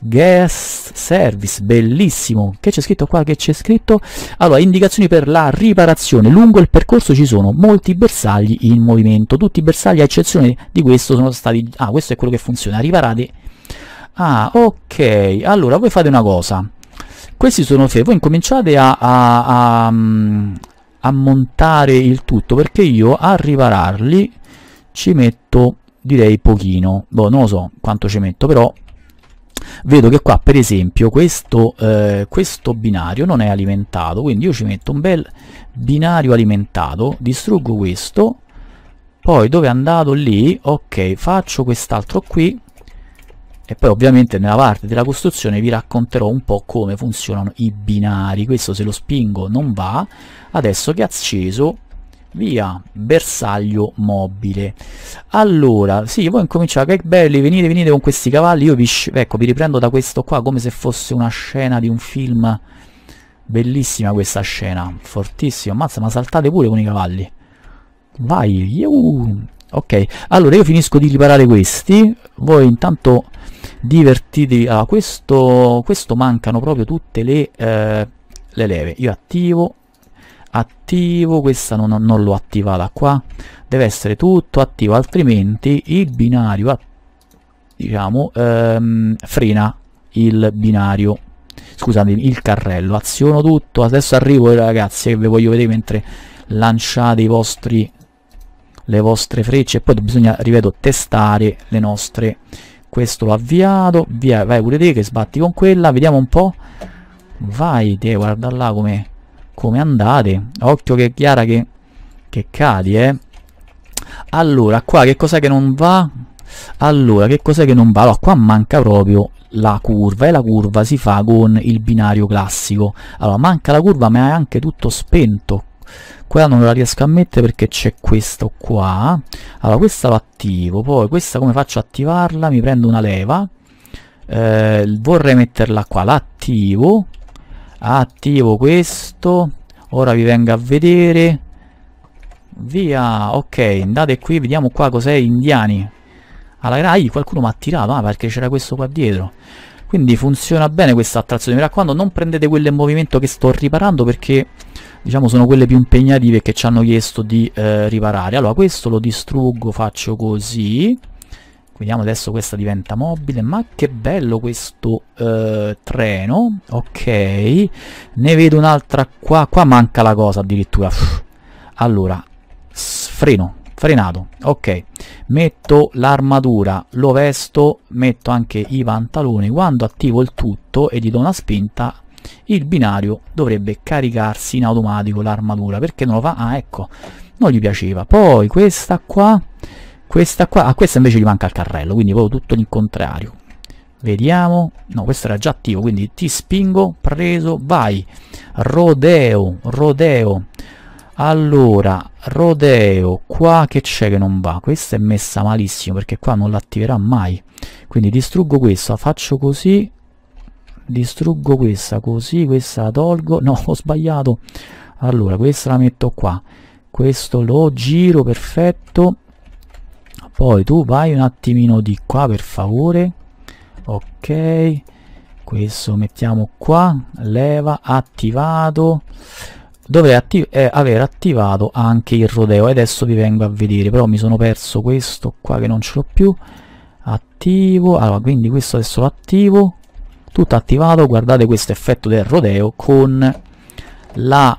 A: Guest Service, bellissimo. Che c'è scritto qua? Che c'è scritto? Allora, indicazioni per la riparazione. Lungo il percorso ci sono molti bersagli in movimento. Tutti i bersagli, a eccezione di questo, sono stati... Ah, questo è quello che funziona, riparate. Ah, ok. Allora, voi fate una cosa. Questi sono fermi. Voi incominciate a, a, a, mm, a montare il tutto, perché io a ripararli ci metto direi pochino boh, non lo so quanto ci metto però vedo che qua per esempio questo, eh, questo binario non è alimentato quindi io ci metto un bel binario alimentato distruggo questo poi dove è andato lì ok faccio quest'altro qui e poi ovviamente nella parte della costruzione vi racconterò un po' come funzionano i binari questo se lo spingo non va adesso che è acceso via bersaglio mobile allora sì voi incominciate che belli venite venite con questi cavalli io vi, ecco, vi riprendo da questo qua come se fosse una scena di un film bellissima questa scena fortissimo ammazza ma saltate pure con i cavalli vai Iu. ok allora io finisco di riparare questi voi intanto divertitevi allora ah, questo questo mancano proprio tutte le eh, le leve io attivo attivo, questa non, non lo attiva qua, deve essere tutto attivo, altrimenti il binario, diciamo, ehm, frena il binario, scusate, il carrello, aziono tutto, adesso arrivo ragazzi che vi voglio vedere mentre lanciate i vostri le vostre frecce e poi bisogna, ripeto, testare le nostre questo l'ho avviato, via, vai pure te che sbatti con quella, vediamo un po' vai te, guarda là come come andate occhio che Chiara che, che cadi eh allora qua che cos'è che non va allora che cos'è che non va allora qua manca proprio la curva e eh. la curva si fa con il binario classico allora manca la curva ma è anche tutto spento quella non la riesco a mettere perché c'è questo qua allora questa lo attivo poi questa come faccio ad attivarla mi prendo una leva eh, vorrei metterla qua l'attivo attivo questo ora vi vengo a vedere via ok andate qui vediamo qua cos'è indiani alla Rai qualcuno mi ha tirato ah perché c'era questo qua dietro quindi funziona bene questa attrazione mi raccomando non prendete quelle in movimento che sto riparando perché diciamo sono quelle più impegnative che ci hanno chiesto di eh, riparare allora questo lo distruggo faccio così Vediamo adesso questa diventa mobile. Ma che bello questo eh, treno. Ok. Ne vedo un'altra qua. Qua manca la cosa addirittura. Allora, freno. Frenato. Ok. Metto l'armatura, lo vesto, metto anche i pantaloni. Quando attivo il tutto e gli do una spinta, il binario dovrebbe caricarsi in automatico l'armatura perché non lo fa ah ecco non gli piaceva poi questa qua questa qua, a questa invece gli manca il carrello, quindi proprio tutto l'incontrario. Vediamo, no questo era già attivo, quindi ti spingo, preso, vai. Rodeo, rodeo. Allora, rodeo, qua che c'è che non va? Questa è messa malissimo perché qua non l'attiverà mai. Quindi distruggo questa, faccio così, distruggo questa così, questa la tolgo, no ho sbagliato. Allora, questa la metto qua, questo lo giro, perfetto poi tu vai un attimino di qua per favore ok questo mettiamo qua leva attivato dovrei atti eh, aver attivato anche il rodeo e adesso vi vengo a vedere però mi sono perso questo qua che non ce l'ho più attivo allora quindi questo adesso lo attivo tutto attivato guardate questo effetto del rodeo con la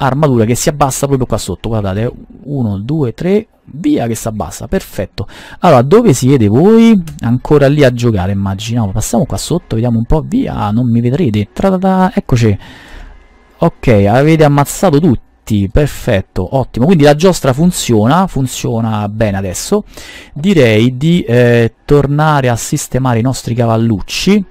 A: armatura che si abbassa proprio qua sotto guardate 1 2 3 Via che si abbassa, perfetto. Allora, dove siete voi? Ancora lì a giocare, immagino. Passiamo qua sotto, vediamo un po'. Via, non mi vedrete. Tradada, eccoci. Ok, avete ammazzato tutti perfetto, ottimo. Quindi la giostra funziona, funziona bene adesso. Direi di eh, tornare a sistemare i nostri cavallucci.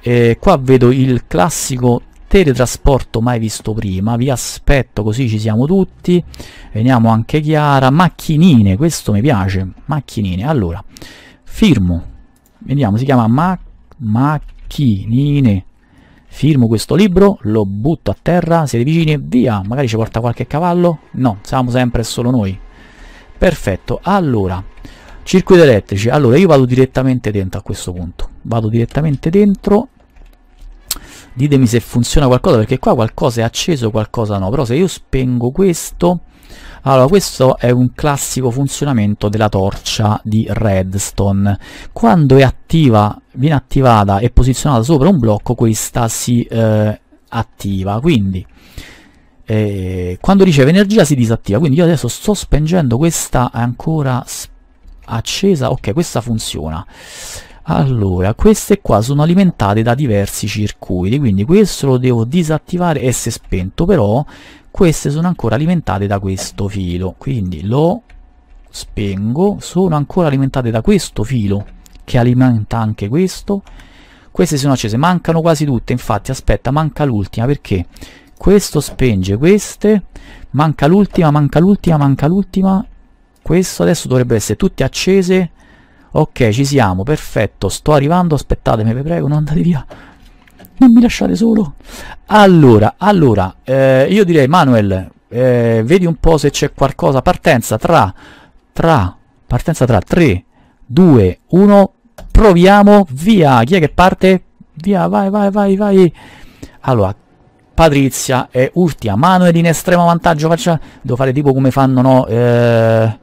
A: Eh, qua vedo il classico teletrasporto mai visto prima vi aspetto così ci siamo tutti veniamo anche Chiara macchinine questo mi piace macchinine allora firmo vediamo si chiama ma macchinine firmo questo libro lo butto a terra siete vicini via magari ci porta qualche cavallo no siamo sempre solo noi perfetto allora circuiti elettrici allora io vado direttamente dentro a questo punto vado direttamente dentro ditemi se funziona qualcosa perché qua qualcosa è acceso qualcosa no però se io spengo questo allora questo è un classico funzionamento della torcia di redstone quando è attiva viene attivata e posizionata sopra un blocco questa si eh, attiva quindi eh, quando riceve energia si disattiva quindi io adesso sto spengendo questa è ancora accesa ok questa funziona allora queste qua sono alimentate da diversi circuiti quindi questo lo devo disattivare e se spento però queste sono ancora alimentate da questo filo quindi lo spengo sono ancora alimentate da questo filo che alimenta anche questo queste sono accese mancano quasi tutte infatti aspetta manca l'ultima perché questo spenge queste manca l'ultima manca l'ultima manca l'ultima questo adesso dovrebbe essere tutte accese Ok, ci siamo, perfetto, sto arrivando, aspettatemi, vi prego, non andate via. Non mi lasciate solo. Allora, allora, eh, io direi, Manuel, eh, vedi un po' se c'è qualcosa. Partenza tra, tra, partenza tra 3, 2, 1, proviamo, via. Chi è che parte? Via, vai, vai, vai, vai. Allora, Patrizia è ultima, Manuel in estremo vantaggio, faccia... Devo fare tipo come fanno, no? Eh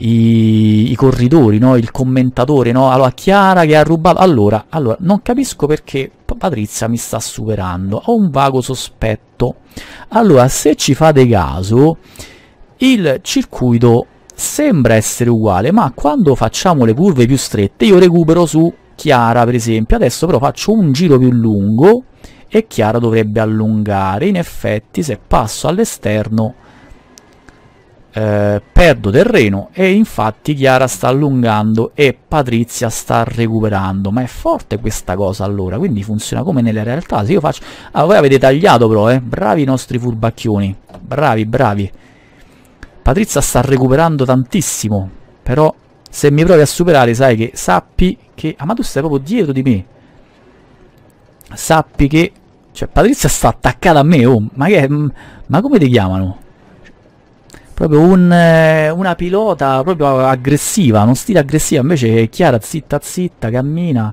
A: i, i corridori, no? il commentatore, no? allora Chiara che ha rubato, allora, allora non capisco perché Patrizia mi sta superando, ho un vago sospetto, allora se ci fate caso il circuito sembra essere uguale, ma quando facciamo le curve più strette io recupero su Chiara per esempio, adesso però faccio un giro più lungo e Chiara dovrebbe allungare, in effetti se passo all'esterno eh, perdo terreno e infatti Chiara sta allungando e Patrizia sta recuperando ma è forte questa cosa allora quindi funziona come nella realtà se io faccio ah voi avete tagliato però eh bravi i nostri furbacchioni bravi bravi Patrizia sta recuperando tantissimo però se mi provi a superare sai che sappi che ah ma tu stai proprio dietro di me sappi che cioè Patrizia sta attaccata a me oh ma che ma come ti chiamano proprio un, eh, una pilota proprio aggressiva, uno stile aggressivo, invece Chiara zitta zitta cammina,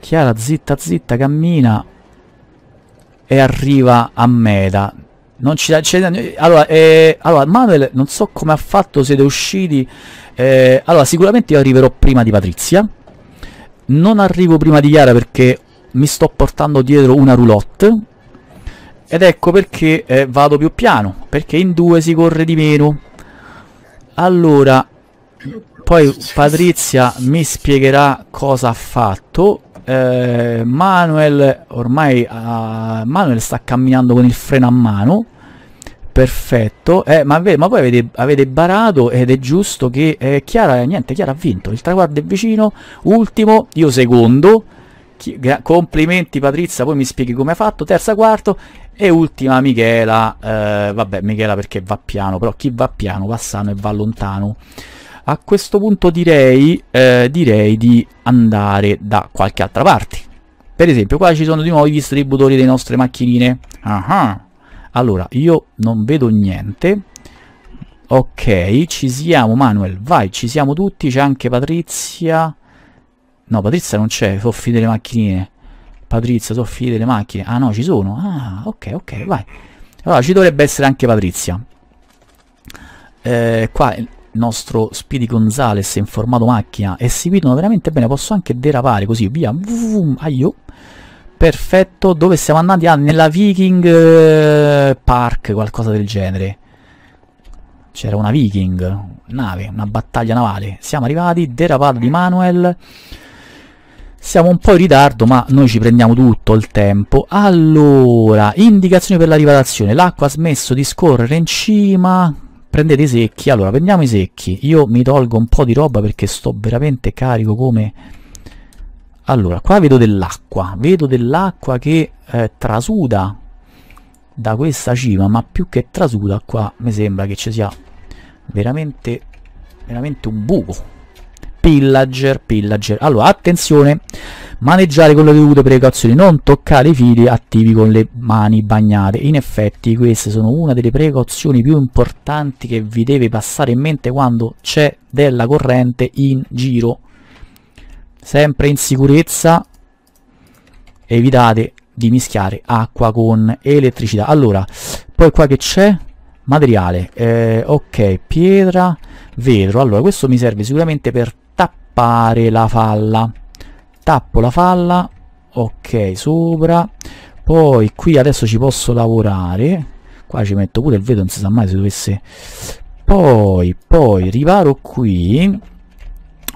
A: Chiara zitta zitta cammina e arriva a meta. Non ci c'è, allora, eh, allora, Manuel non so come ha fatto, siete usciti, eh, allora sicuramente io arriverò prima di Patrizia, non arrivo prima di Chiara perché mi sto portando dietro una roulotte ed ecco perché eh, vado più piano, perché in due si corre di meno. Allora, poi Patrizia mi spiegherà cosa ha fatto. Eh, Manuel ormai eh, Manuel sta camminando con il freno a mano. Perfetto, eh, ma, ma, poi avete, avete, barato ed è giusto che eh, Chiara, niente, Chiara ha vinto, il traguardo è vicino, ultimo, io secondo, chi, complimenti Patrizia, poi mi spieghi come ha fatto. Terza, quarto e ultima Michela. Eh, vabbè, Michela perché va piano, però chi va piano va sano e va lontano. A questo punto direi, eh, direi di andare da qualche altra parte. Per esempio, qua ci sono di nuovo i distributori delle nostre macchinine. Aha. Allora, io non vedo niente. Ok, ci siamo Manuel, vai, ci siamo tutti, c'è anche Patrizia. No, Patrizia non c'è, soffi delle macchinine. Patrizia, soffi delle macchine. Ah no, ci sono. Ah, ok, ok, vai. Allora, ci dovrebbe essere anche Patrizia. Eh, qua il nostro Speedy Gonzales è in formato macchina. E si guidano veramente bene. Posso anche derapare così, via. Vum, aio. Perfetto, dove siamo andati? Ah, nella Viking eh, Park, qualcosa del genere. C'era una Viking, nave, una battaglia navale. Siamo arrivati, derapato di Manuel. Siamo un po' in ritardo, ma noi ci prendiamo tutto il tempo. Allora, indicazioni per la riparazione. L'acqua ha smesso di scorrere in cima. Prendete i secchi. Allora, prendiamo i secchi. Io mi tolgo un po' di roba perché sto veramente carico come... Allora, qua vedo dell'acqua. Vedo dell'acqua che eh, trasuda da questa cima, ma più che trasuda qua mi sembra che ci sia veramente, veramente un buco pillager, pillager. Allora, attenzione, maneggiare con le dovute precauzioni, non toccare i fili attivi con le mani bagnate. In effetti queste sono una delle precauzioni più importanti che vi deve passare in mente quando c'è della corrente in giro. Sempre in sicurezza, evitate di mischiare acqua con elettricità. Allora, poi qua che c'è? Materiale, eh, ok, pietra, vetro. Allora, questo mi serve sicuramente per tappare la falla tappo la falla ok sopra poi qui adesso ci posso lavorare qua ci metto pure il vetro non si sa mai se dovesse poi poi riparo qui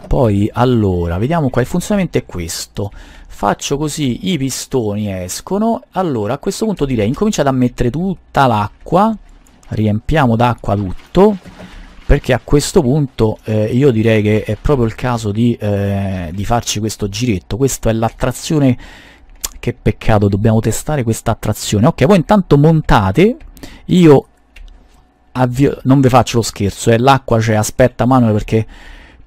A: poi allora vediamo qua il funzionamento è questo faccio così i pistoni escono allora a questo punto direi incominciate a mettere tutta l'acqua riempiamo d'acqua tutto perché a questo punto eh, io direi che è proprio il caso di, eh, di farci questo giretto questa è l'attrazione che peccato dobbiamo testare questa attrazione ok voi intanto montate io avvio non vi faccio lo scherzo eh, l'acqua cioè, aspetta Manuel perché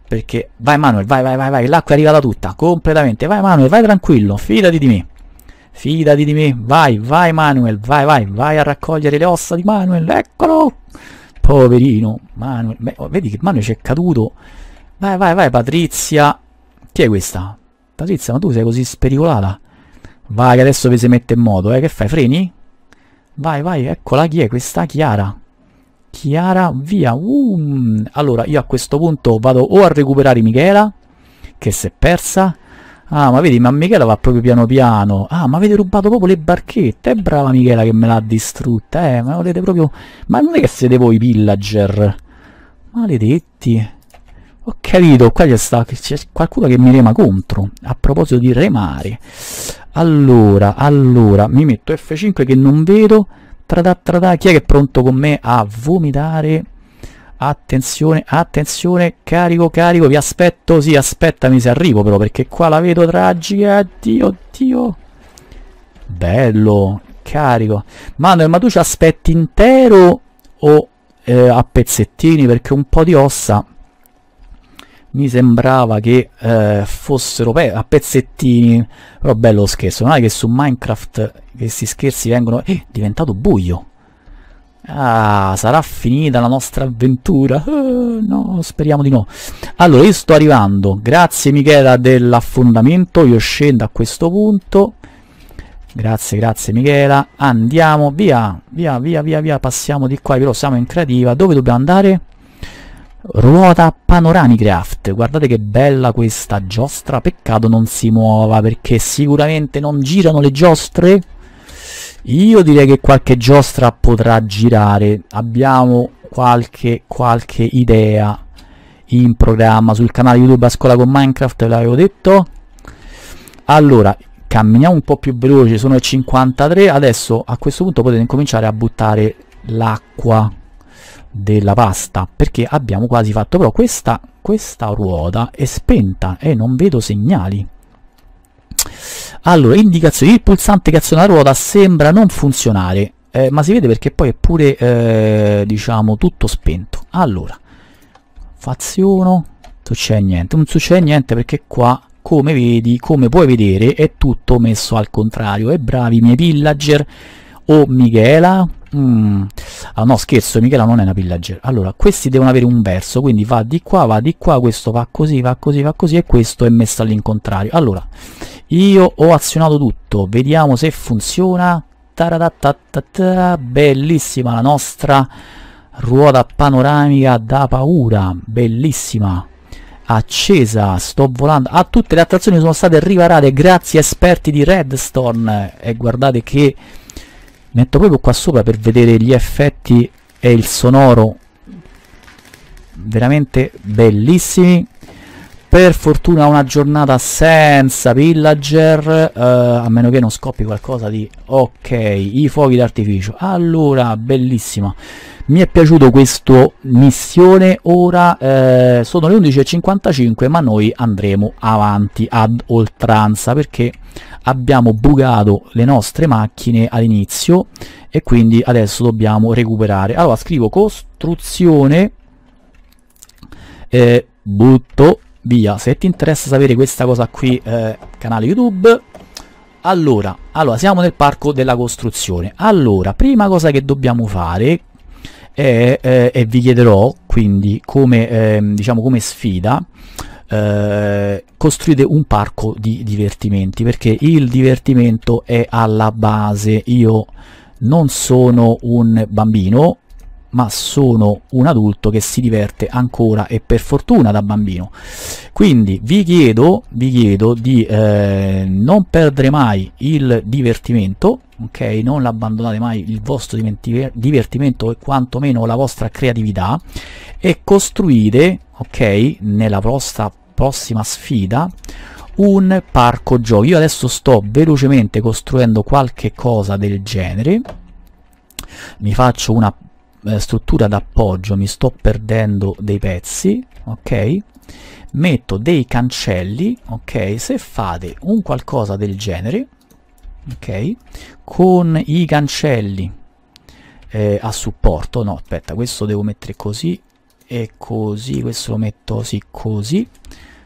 A: perché vai Manuel vai vai vai vai l'acqua è arrivata tutta completamente vai Manuel vai tranquillo fidati di me fidati di me vai vai Manuel vai vai vai a raccogliere le ossa di Manuel eccolo Poverino, Manuel. Beh, oh, vedi che Manuel c'è caduto. Vai, vai, vai, Patrizia. Chi è questa? Patrizia, ma tu sei così spericolata. Vai, che adesso vi si mette in moto, eh. Che fai, freni? Vai, vai, eccola chi è questa? Chiara. Chiara, via. Uh. Allora, io a questo punto vado o a recuperare Michela, che si è persa, Ah, ma vedi, ma Michela va proprio piano piano. Ah, ma avete rubato proprio le barchette. È brava Michela che me l'ha distrutta, eh. Ma volete proprio... Ma non è che siete voi pillager. Maledetti. Ho capito, qua c'è, sta... qualcuno che mi rema contro. A proposito di remare. Allora, allora, mi metto F5 che non vedo. Tradà, tradà, chi è che è pronto con me a vomitare? attenzione, attenzione, carico, carico, vi aspetto, sì, aspettami se arrivo però, perché qua la vedo tragica, addio addio Bello, carico. Manuel, ma tu ci aspetti intero o eh, a pezzettini? Perché un po' di ossa mi sembrava che eh, fossero pe a pezzettini però bello scherzo non è che su minecraft questi scherzi vengono eh, è diventato buio Ah, sarà finita la nostra avventura? Uh, no, speriamo di no. Allora, io sto arrivando. Grazie Michela dell'affondamento. Io scendo a questo punto. Grazie, grazie Michela. Andiamo, via, via, via, via, via. Passiamo di qua, però siamo in creativa. Dove dobbiamo andare? Ruota Panoramicraft. Guardate che bella questa giostra. Peccato non si muova perché sicuramente non girano le giostre. Io direi che qualche giostra potrà girare. Abbiamo qualche, qualche idea in programma sul canale YouTube a scuola con Minecraft, ve l'avevo detto. Allora, camminiamo un po' più veloce, sono il 53, adesso a questo punto potete incominciare a buttare l'acqua della pasta, perché abbiamo quasi fatto, però questa, questa ruota è spenta e non vedo segnali. Allora, indicazioni. Il pulsante cazzo della ruota sembra non funzionare, eh, ma si vede perché poi è pure, eh, diciamo, tutto spento. Allora, faziono, non succede niente. Non succede niente perché qua, come vedi, come puoi vedere, è tutto messo al contrario. E bravi miei villager, o oh, Michela, Mm. Ah no, scherzo, Michela non è una pillager. Allora, questi devono avere un verso, quindi va di qua, va di qua, questo va così, va così, va così e questo è messo all'incontrario. Allora, io ho azionato tutto, vediamo se funziona. Taradatatatata. Bellissima la nostra ruota panoramica da paura, bellissima accesa, sto volando. Ah, tutte le attrazioni sono state riparate grazie a esperti di Redstone e guardate che metto proprio qua sopra per vedere gli effetti e il sonoro veramente bellissimi per fortuna una giornata senza villager eh, a meno che non scoppi qualcosa di ok i fuochi d'artificio allora bellissima mi è piaciuto questo missione ora eh, sono le 11.55 ma noi andremo avanti ad oltranza perché abbiamo bugato le nostre macchine all'inizio e quindi adesso dobbiamo recuperare allora scrivo costruzione eh, butto via. Se ti interessa sapere questa cosa qui, eh, canale YouTube. Allora, allora, siamo nel parco della costruzione. Allora, prima cosa che dobbiamo fare è, eh, e vi chiederò quindi come, eh, diciamo come sfida, eh, costruite un parco di divertimenti perché il divertimento è alla base io non sono un bambino ma sono un adulto che si diverte ancora e per fortuna da bambino. Quindi vi chiedo, vi chiedo di eh, non perdere mai il divertimento, ok? Non abbandonate mai il vostro divertimento e quantomeno la vostra creatività e costruite, ok, nella vostra prossima sfida un parco giochi. Io adesso sto velocemente costruendo qualche cosa del genere mi faccio una eh, struttura d'appoggio mi sto perdendo dei pezzi, ok? Metto dei cancelli, ok? Se fate un qualcosa del genere, ok? Con i cancelli eh, a supporto, no aspetta, questo devo mettere così e così, questo lo metto così, così,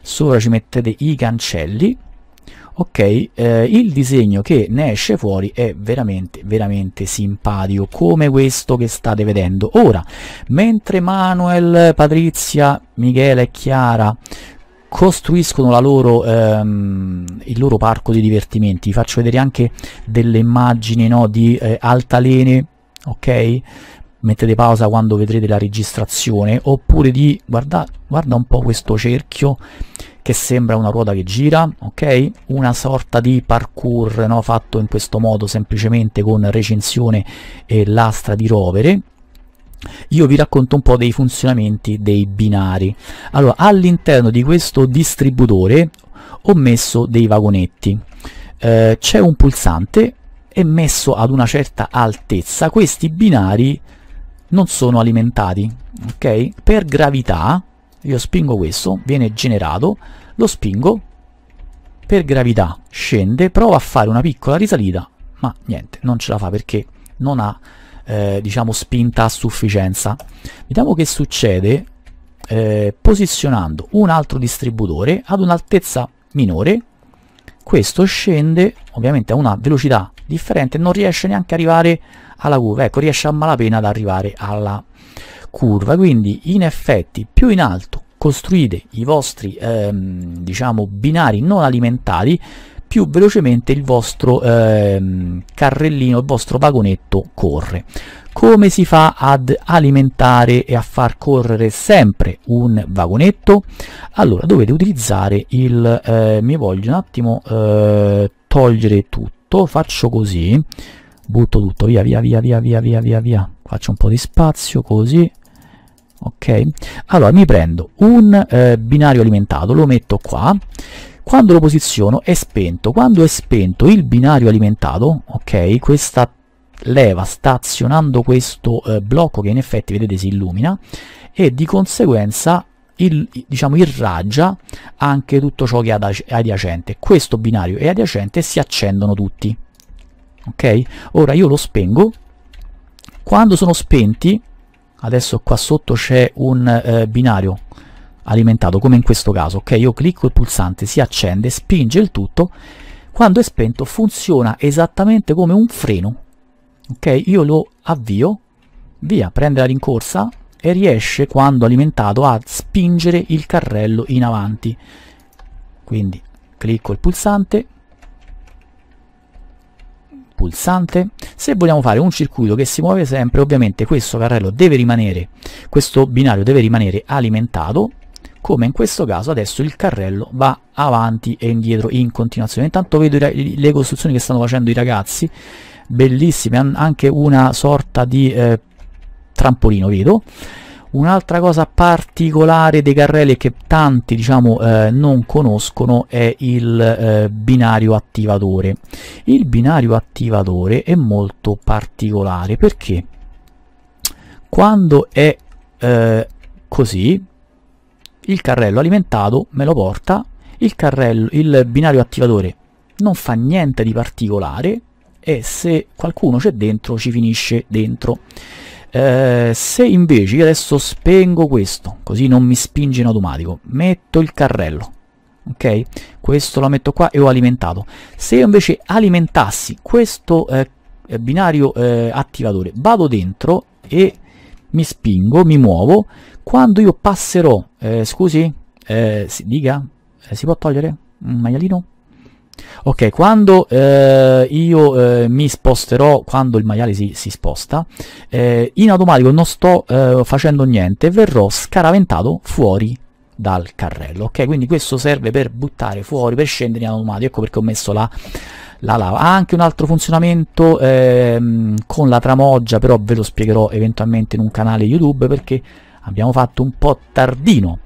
A: sopra ci mettete i cancelli, ok eh, il disegno che ne esce fuori è veramente veramente simpatico come questo che state vedendo ora mentre Manuel Patrizia Michele e Chiara costruiscono loro, ehm, il loro parco di divertimenti vi faccio vedere anche delle immagini no, di eh, altalene ok mettete pausa quando vedrete la registrazione oppure di guarda, guarda un po' questo cerchio che sembra una ruota che gira, ok? Una sorta di parkour no? fatto in questo modo semplicemente con recensione e lastra di rovere io vi racconto un po' dei funzionamenti dei binari. Allora, all'interno di questo distributore ho messo dei vagonetti. Eh, C'è un pulsante, è messo ad una certa altezza. Questi binari non sono alimentati, ok? Per gravità io spingo questo, viene generato, lo spingo, per gravità scende, prova a fare una piccola risalita, ma niente, non ce la fa perché non ha, eh, diciamo, spinta a sufficienza. Vediamo che succede eh, posizionando un altro distributore ad un'altezza minore, questo scende ovviamente a una velocità differente, non riesce neanche ad arrivare alla curva, ecco riesce a malapena ad arrivare alla curva curva, quindi in effetti più in alto costruite i vostri ehm, diciamo, binari non alimentati, più velocemente il vostro ehm, carrellino, il vostro vagonetto corre. Come si fa ad alimentare e a far correre sempre un vagonetto? Allora dovete utilizzare il... Eh, mi voglio un attimo eh, togliere tutto, faccio così, butto tutto, via via via via via via via, faccio un po' di spazio così, ok? Allora mi prendo un eh, binario alimentato, lo metto qua, quando lo posiziono è spento, quando è spento il binario alimentato, ok? Questa leva sta azionando questo eh, blocco che in effetti vedete si illumina e di conseguenza il, diciamo, irraggia anche tutto ciò che è adiacente. Questo binario è adiacente e si accendono tutti. Ok? Ora io lo spengo. Quando sono spenti, adesso qua sotto c'è un eh, binario alimentato come in questo caso ok io clicco il pulsante si accende spinge il tutto quando è spento funziona esattamente come un freno ok io lo avvio via prende la rincorsa e riesce quando alimentato a spingere il carrello in avanti quindi clicco il pulsante pulsante se vogliamo fare un circuito che si muove sempre ovviamente questo carrello deve rimanere questo binario deve rimanere alimentato come in questo caso adesso il carrello va avanti e indietro in continuazione intanto vedo le costruzioni che stanno facendo i ragazzi bellissime anche una sorta di eh, trampolino vedo Un'altra cosa particolare dei carrelli che tanti diciamo, eh, non conoscono è il eh, binario attivatore. Il binario attivatore è molto particolare perché quando è eh, così il carrello alimentato me lo porta, il, carrello, il binario attivatore non fa niente di particolare e se qualcuno c'è dentro ci finisce dentro eh, se invece io adesso spengo questo così non mi spinge in automatico metto il carrello ok questo lo metto qua e ho alimentato se io invece alimentassi questo eh, binario eh, attivatore vado dentro e mi spingo mi muovo quando io passerò eh, scusi eh, si dica eh, si può togliere un maialino Ok, quando eh, io eh, mi sposterò, quando il maiale si, si sposta, eh, in automatico non sto eh, facendo niente, verrò scaraventato fuori dal carrello, ok? Quindi questo serve per buttare fuori, per scendere in automatico, ecco perché ho messo la, la lava. Ha anche un altro funzionamento ehm, con la tramoggia, però ve lo spiegherò eventualmente in un canale YouTube perché abbiamo fatto un po' tardino.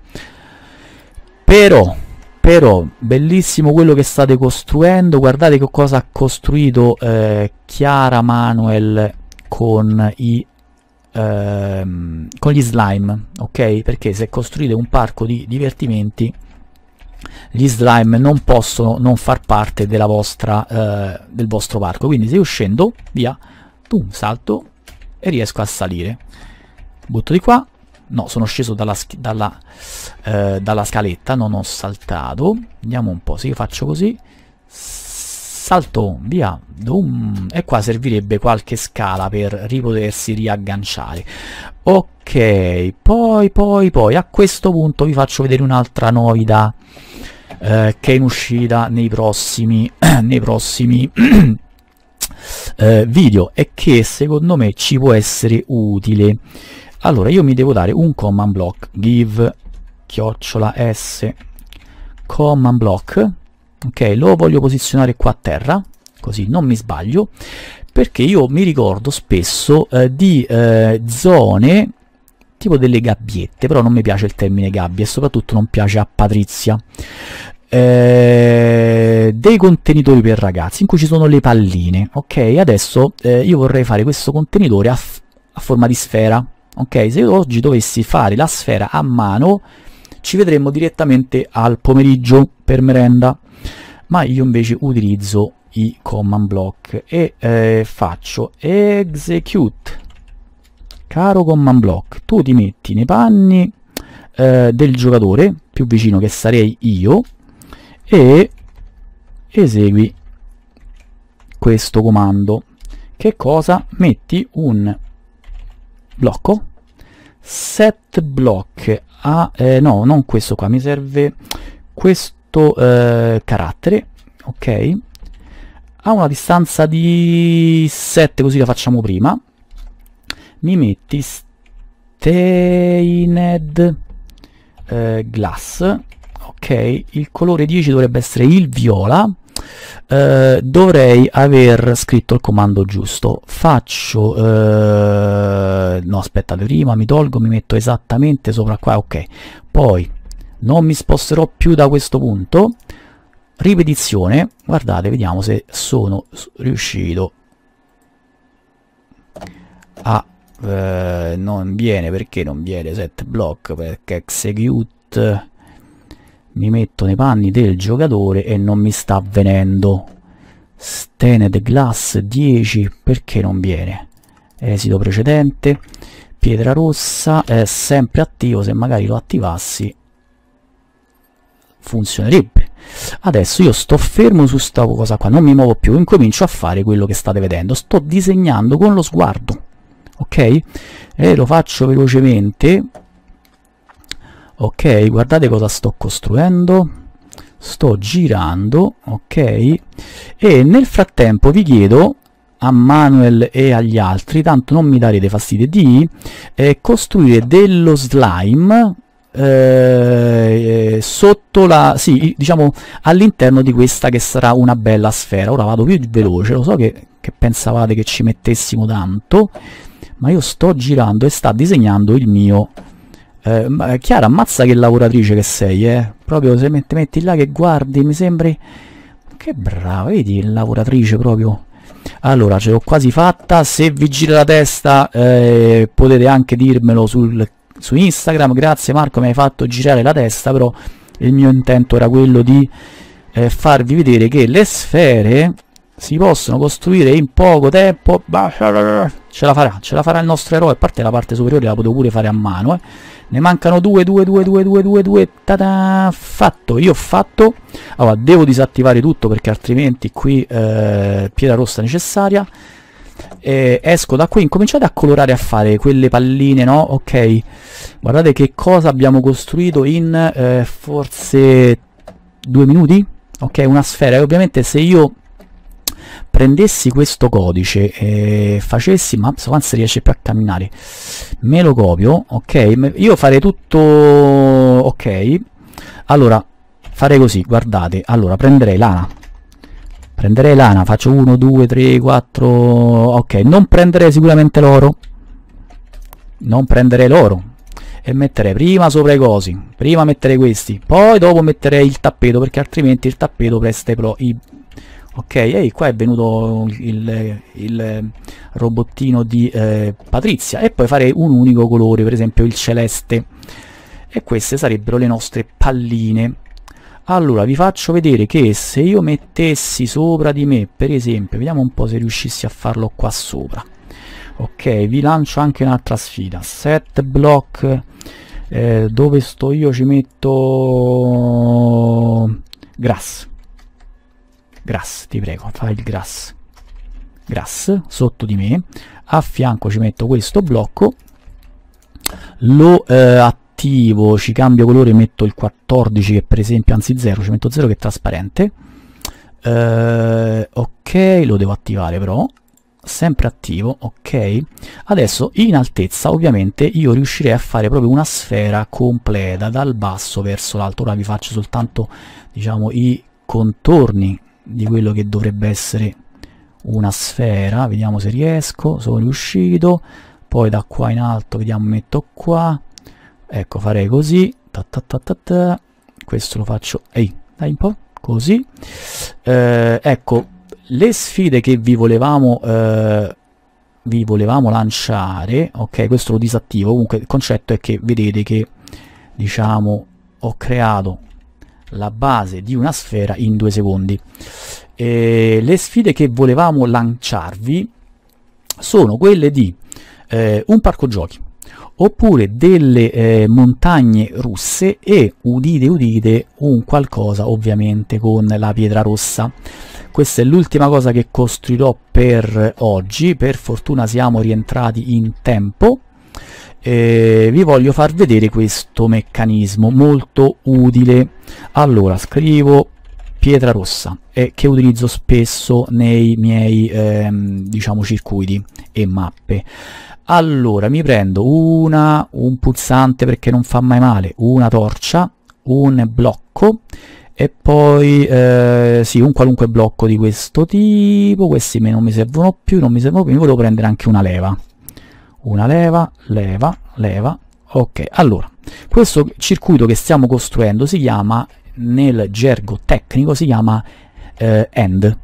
A: Però però bellissimo quello che state costruendo guardate che cosa ha costruito eh, Chiara Manuel con i ehm, con gli slime ok perché se costruite un parco di divertimenti gli slime non possono non far parte della vostra eh, del vostro parco quindi se io scendo via boom, salto e riesco a salire butto di qua no sono sceso dalla, dalla, eh, dalla scaletta non ho saltato vediamo un po' se io faccio così salto via Doom. e qua servirebbe qualche scala per ripotersi riagganciare ok poi poi poi a questo punto vi faccio vedere un'altra novità eh, che è in uscita nei prossimi nei prossimi eh, video e che secondo me ci può essere utile allora io mi devo dare un command block give chiocciola s command block ok lo voglio posizionare qua a terra così non mi sbaglio perché io mi ricordo spesso eh, di eh, zone tipo delle gabbiette però non mi piace il termine gabbia e soprattutto non piace a Patrizia eh, dei contenitori per ragazzi in cui ci sono le palline ok adesso eh, io vorrei fare questo contenitore a, a forma di sfera ok? Se io oggi dovessi fare la sfera a mano, ci vedremmo direttamente al pomeriggio per merenda, ma io invece utilizzo i command block e eh, faccio execute caro command block tu ti metti nei panni eh, del giocatore più vicino che sarei io e esegui questo comando che cosa? metti un blocco set block a ah, eh, no non questo qua mi serve questo eh, carattere ok a una distanza di 7 così la facciamo prima mi metti stained eh, glass ok il colore 10 dovrebbe essere il viola eh, dovrei aver scritto il comando giusto faccio eh, no aspetta prima mi tolgo mi metto esattamente sopra qua ok poi non mi sposterò più da questo punto ripetizione guardate vediamo se sono riuscito a ah, eh, non viene perché non viene set block perché execute mi metto nei panni del giocatore e non mi sta avvenendo Stened Glass 10 perché non viene esito precedente pietra rossa è sempre attivo se magari lo attivassi funzionerebbe adesso io sto fermo su sta cosa qua non mi muovo più incomincio a fare quello che state vedendo sto disegnando con lo sguardo ok e lo faccio velocemente ok guardate cosa sto costruendo sto girando ok e nel frattempo vi chiedo a Manuel e agli altri tanto non mi darete fastidio di eh, costruire dello slime eh, sotto la sì diciamo all'interno di questa che sarà una bella sfera ora vado più veloce lo so che, che pensavate che ci mettessimo tanto ma io sto girando e sta disegnando il mio eh, eh, Chiara, ammazza che lavoratrice che sei, eh. Proprio se metti, metti là che guardi, mi sembri... Che bravo, vedi, lavoratrice proprio. Allora, ce l'ho quasi fatta. Se vi gira la testa, eh, potete anche dirmelo sul, su Instagram. Grazie Marco, mi hai fatto girare la testa, però il mio intento era quello di eh, farvi vedere che le sfere si possono costruire in poco tempo. Ce la farà, ce la farà il nostro eroe. A parte la parte superiore la potevo pure fare a mano, eh ne mancano due, due, due, due, due, due, due, tada, fatto, io ho fatto, allora devo disattivare tutto perché altrimenti qui eh, pietra rossa necessaria, eh, esco da qui, incominciate a colorare, a fare quelle palline, no? Ok, guardate che cosa abbiamo costruito in eh, forse due minuti, ok, una sfera, e ovviamente se io prendessi questo codice e facessi ma non si riesce più a camminare me lo copio ok io farei tutto ok allora farei così guardate allora prenderei lana prenderei lana faccio 1 2 3 4 ok non prenderei sicuramente l'oro non prenderei l'oro e metterei prima sopra i cosi prima metterei questi poi dopo metterei il tappeto perché altrimenti il tappeto presta i, pro, i ok ehi qua è venuto il, il robottino di eh, Patrizia e poi farei un unico colore per esempio il celeste e queste sarebbero le nostre palline allora vi faccio vedere che se io mettessi sopra di me per esempio vediamo un po' se riuscissi a farlo qua sopra ok vi lancio anche un'altra sfida set block eh, dove sto io ci metto grass grass, ti prego, fai il grass. Grass sotto di me, a fianco ci metto questo blocco, lo eh, attivo, ci cambio colore, metto il 14 che per esempio, anzi 0, ci metto 0 che è trasparente. Eh, ok, lo devo attivare però, sempre attivo, ok? Adesso in altezza ovviamente io riuscirei a fare proprio una sfera completa dal basso verso l'alto, ora vi faccio soltanto diciamo i contorni di quello che dovrebbe essere una sfera vediamo se riesco sono riuscito poi da qua in alto vediamo metto qua ecco farei così ta ta ta ta ta. questo lo faccio ehi dai un po' così eh, ecco le sfide che vi volevamo eh, vi volevamo lanciare ok questo lo disattivo comunque il concetto è che vedete che diciamo ho creato la base di una sfera in due secondi. E le sfide che volevamo lanciarvi sono quelle di eh, un parco giochi, oppure delle eh, montagne russe e, udite udite, un qualcosa ovviamente con la pietra rossa. Questa è l'ultima cosa che costruirò per oggi, per fortuna siamo rientrati in tempo eh, vi voglio far vedere questo meccanismo molto utile allora scrivo pietra rossa eh, che utilizzo spesso nei miei ehm, diciamo circuiti e mappe allora mi prendo una un pulsante perché non fa mai male una torcia un blocco e poi eh, sì un qualunque blocco di questo tipo questi non mi servono più non mi servono più mi volevo prendere anche una leva una leva, leva, leva, ok. Allora, questo circuito che stiamo costruendo si chiama, nel gergo tecnico, si chiama eh, end.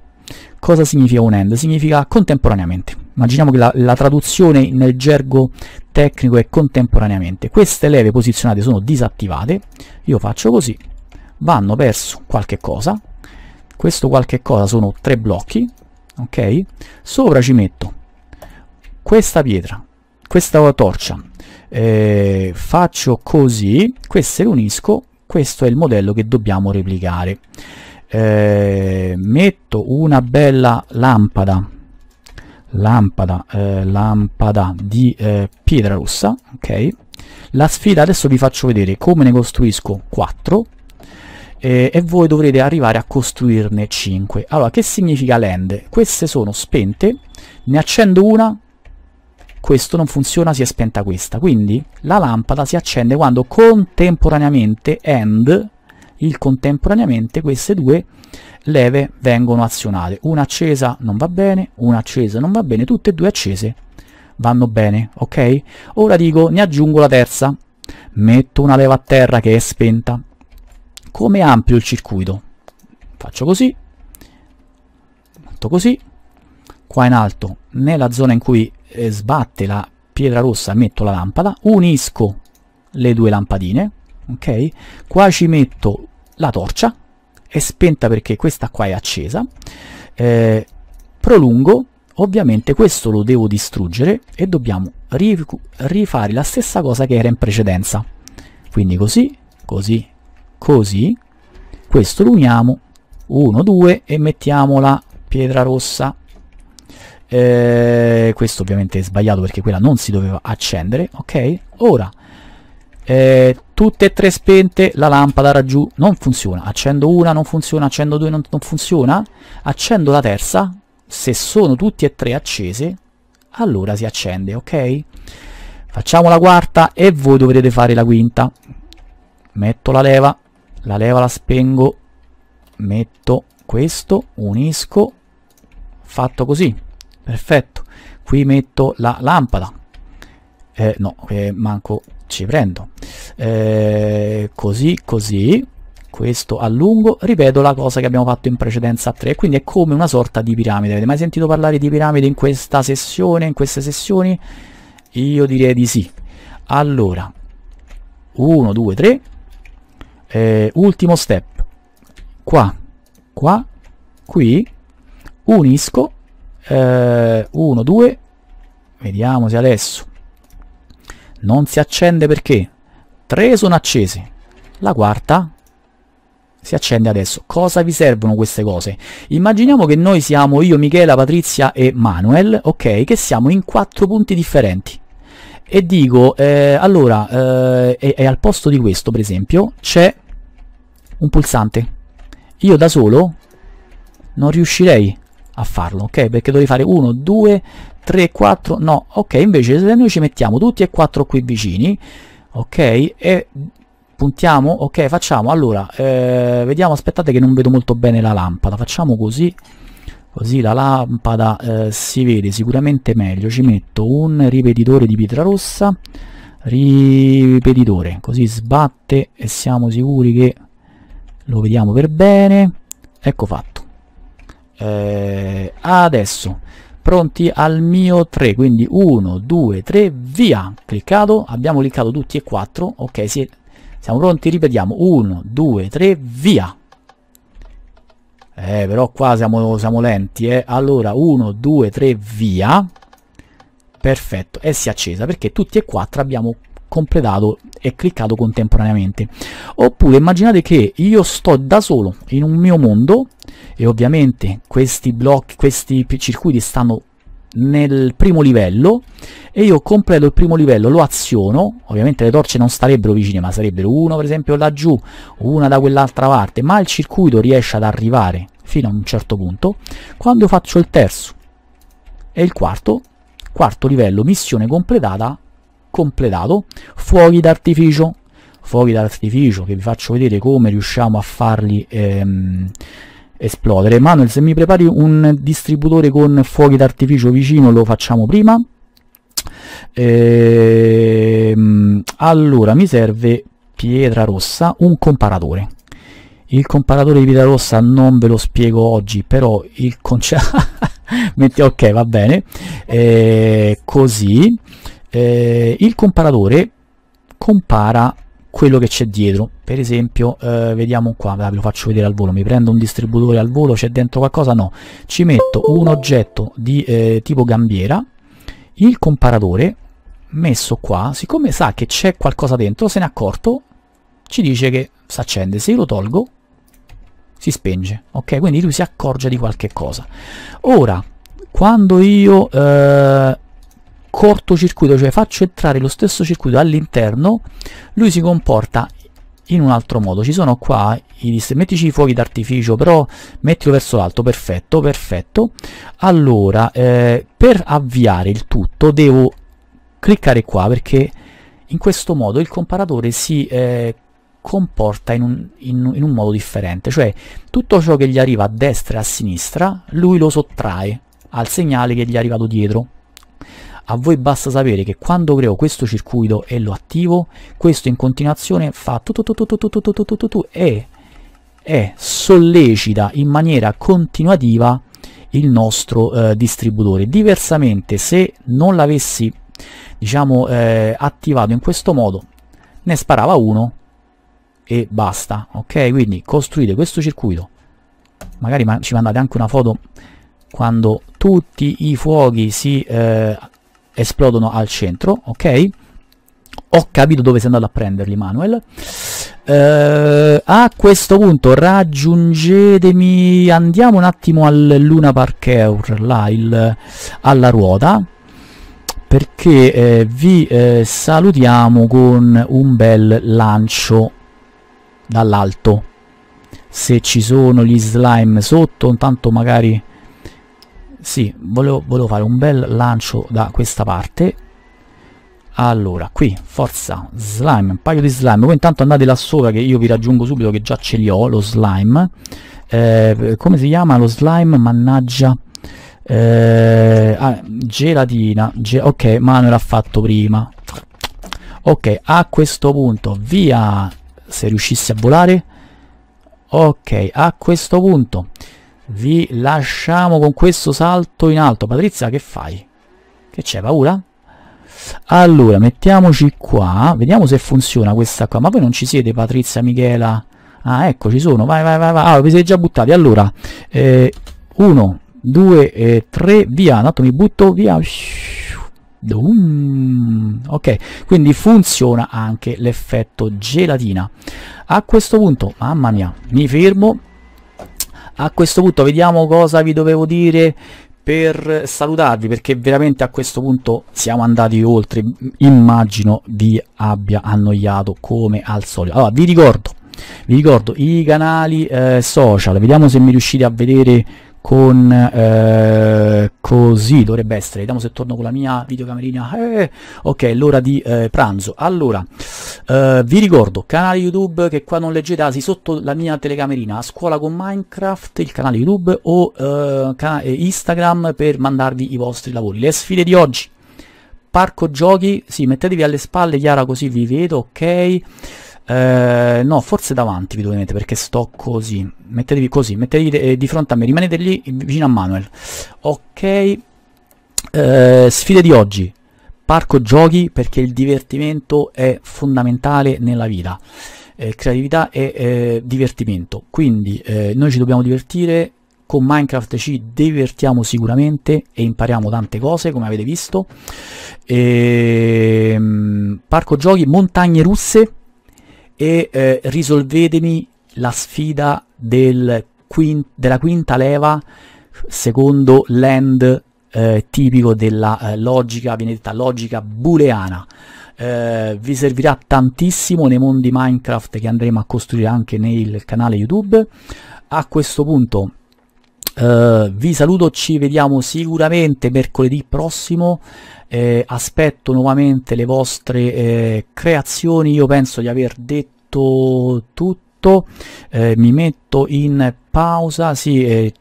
A: Cosa significa un end? Significa contemporaneamente. Immaginiamo che la, la traduzione nel gergo tecnico è contemporaneamente. Queste leve posizionate sono disattivate, io faccio così, vanno verso qualche cosa, questo qualche cosa sono tre blocchi, ok? Sopra ci metto questa pietra, questa torcia eh, faccio così queste le unisco questo è il modello che dobbiamo replicare eh, metto una bella lampada lampada eh, lampada di eh, pietra rossa ok la sfida adesso vi faccio vedere come ne costruisco 4 eh, e voi dovrete arrivare a costruirne 5 allora che significa land queste sono spente ne accendo una questo non funziona si è spenta questa. Quindi la lampada si accende quando contemporaneamente AND, il contemporaneamente, queste due leve vengono azionate. Una accesa non va bene, una accesa non va bene, tutte e due accese vanno bene, ok? Ora dico, ne aggiungo la terza, metto una leva a terra che è spenta. Come ampio il circuito? Faccio così, metto così, qua in alto nella zona in cui eh, sbatte la pietra rossa metto la lampada, unisco le due lampadine, ok? Qua ci metto la torcia, è spenta perché questa qua è accesa, eh, prolungo, ovviamente questo lo devo distruggere e dobbiamo rifare la stessa cosa che era in precedenza. Quindi così, così, così, questo lo uniamo, 1, 2 e mettiamo la pietra rossa eh, questo ovviamente è sbagliato perché quella non si doveva accendere, ok? Ora, eh, tutte e tre spente, la lampada raggiù non funziona. Accendo una, non funziona, accendo due, non, non funziona. Accendo la terza, se sono tutti e tre accese, allora si accende, ok? Facciamo la quarta e voi dovrete fare la quinta. Metto la leva, la leva la spengo, metto questo, unisco, fatto così perfetto qui metto la lampada eh, no eh, manco ci prendo eh, così così questo allungo ripeto la cosa che abbiamo fatto in precedenza a 3 quindi è come una sorta di piramide avete mai sentito parlare di piramide in questa sessione in queste sessioni io direi di sì allora 1 2 3 eh, ultimo step qua qua qui unisco 1, eh, 2 vediamo se adesso non si accende perché 3 sono accese la quarta si accende adesso cosa vi servono queste cose immaginiamo che noi siamo io Michela Patrizia e Manuel ok che siamo in quattro punti differenti e dico eh, allora eh, e, e al posto di questo per esempio c'è un pulsante io da solo non riuscirei a farlo, ok? Perché dovrei fare 1, 2, 3, 4, no, ok, invece se noi ci mettiamo tutti e quattro qui vicini, ok, e puntiamo, ok, facciamo, allora, eh, vediamo, aspettate che non vedo molto bene la lampada, facciamo così, così la lampada eh, si vede sicuramente meglio, ci metto un ripetitore di pietra rossa, ripetitore, così sbatte e siamo sicuri che lo vediamo per bene, ecco fatto eh, adesso pronti al mio 3 quindi 1 2 3 via cliccato abbiamo cliccato tutti e 4 ok si, siamo pronti ripetiamo 1 2 3 via eh, però qua siamo, siamo lenti eh. allora 1 2 3 via perfetto e si è accesa perché tutti e 4 abbiamo completato e cliccato contemporaneamente. Oppure immaginate che io sto da solo in un mio mondo e ovviamente questi blocchi, questi circuiti stanno nel primo livello e io completo il primo livello, lo aziono, ovviamente le torce non starebbero vicine ma sarebbero una per esempio laggiù, una da quell'altra parte, ma il circuito riesce ad arrivare fino a un certo punto, quando faccio il terzo e il quarto, quarto livello, missione completata, completato, fuochi d'artificio, fuochi d'artificio che vi faccio vedere come riusciamo a farli ehm, esplodere. Manuel se mi prepari un distributore con fuochi d'artificio vicino lo facciamo prima. Ehm, allora mi serve pietra rossa, un comparatore. Il comparatore di pietra rossa non ve lo spiego oggi, però il concetto... ok, va bene. Eh, così eh, il comparatore compara quello che c'è dietro per esempio eh, vediamo qua ve lo faccio vedere al volo mi prendo un distributore al volo c'è dentro qualcosa no ci metto un oggetto di eh, tipo gambiera il comparatore messo qua siccome sa che c'è qualcosa dentro se n'è accorto ci dice che si accende se io lo tolgo si spenge ok quindi lui si accorge di qualche cosa ora quando io eh, cortocircuito, cioè faccio entrare lo stesso circuito all'interno, lui si comporta in un altro modo. Ci sono qua, i, mettici i fuochi d'artificio, però mettilo verso l'alto, perfetto, perfetto. Allora, eh, per avviare il tutto devo cliccare qua perché in questo modo il comparatore si eh, comporta in un, in, in un modo differente, cioè tutto ciò che gli arriva a destra e a sinistra lui lo sottrae al segnale che gli è arrivato dietro a voi basta sapere che quando creo questo circuito e lo attivo, questo in continuazione fa tu tu tu tu e, e sollecita in maniera continuativa il nostro eh, distributore. Diversamente, se non l'avessi diciamo eh, attivato in questo modo, ne sparava uno e basta, ok? Quindi costruite questo circuito, magari ma ci mandate anche una foto quando tutti i fuochi si eh, esplodono al centro, ok? Ho capito dove sei andato a prenderli, Manuel. Uh, a questo punto raggiungetemi, andiamo un attimo al Luna Parkour, là, il, alla ruota, perché eh, vi eh, salutiamo con un bel lancio dall'alto. Se ci sono gli slime sotto, intanto magari sì, volevo, volevo fare un bel lancio da questa parte. Allora, qui, forza, slime, un paio di slime. Voi intanto andate là sopra che io vi raggiungo subito che già ce li ho, lo slime. Eh, come si chiama lo slime? Mannaggia. Eh, ah, gelatina. Ge ok, non ha fatto prima. Ok, a questo punto, via, se riuscissi a volare. Ok, a questo punto vi lasciamo con questo salto in alto. Patrizia, che fai? Che c'è, paura? Allora, mettiamoci qua. Vediamo se funziona questa qua. Ma voi non ci siete, Patrizia, Michela? Ah, ecco, ci sono. Vai, vai, vai, vai. Ah, vi siete già buttati. Allora, 1, 2, 3 via. Un attimo, mi butto via. Um, ok, quindi funziona anche l'effetto gelatina. A questo punto, mamma mia, mi fermo a questo punto vediamo cosa vi dovevo dire per salutarvi perché veramente a questo punto siamo andati oltre immagino vi abbia annoiato come al solito allora vi ricordo vi ricordo i canali eh, social vediamo se mi riuscite a vedere con eh, così dovrebbe essere vediamo se torno con la mia videocamerina eh, ok l'ora di eh, pranzo allora eh, vi ricordo canale youtube che qua non leggete asi sotto la mia telecamerina a scuola con minecraft il canale youtube o eh, eh, instagram per mandarvi i vostri lavori le sfide di oggi parco giochi sì mettetevi alle spalle chiara così vi vedo ok eh, no, forse davanti vi dovete perché sto così. Mettetevi così, mettetevi eh, di fronte a me, rimanete lì vicino a Manuel. Ok. Eh, sfide di oggi. Parco giochi perché il divertimento è fondamentale nella vita. Eh, creatività e eh, divertimento. Quindi noi ci dobbiamo divertire con Minecraft ci divertiamo sicuramente e impariamo tante cose come avete visto e... Ehm, parco giochi montagne russe e eh, risolvetemi la sfida del quin della quinta leva secondo l'end eh, tipico della eh, logica, viene detta logica booleana. Eh, vi servirà tantissimo nei mondi Minecraft che andremo a costruire anche nel canale YouTube. A questo punto Uh, vi saluto, ci vediamo sicuramente mercoledì prossimo, eh, aspetto nuovamente le vostre eh, creazioni, io penso di aver detto tutto, eh, mi metto in pausa, sì, eh,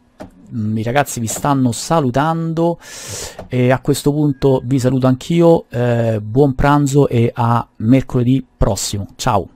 A: i ragazzi vi stanno salutando e a questo punto vi saluto anch'io, eh, buon pranzo e a mercoledì prossimo, ciao!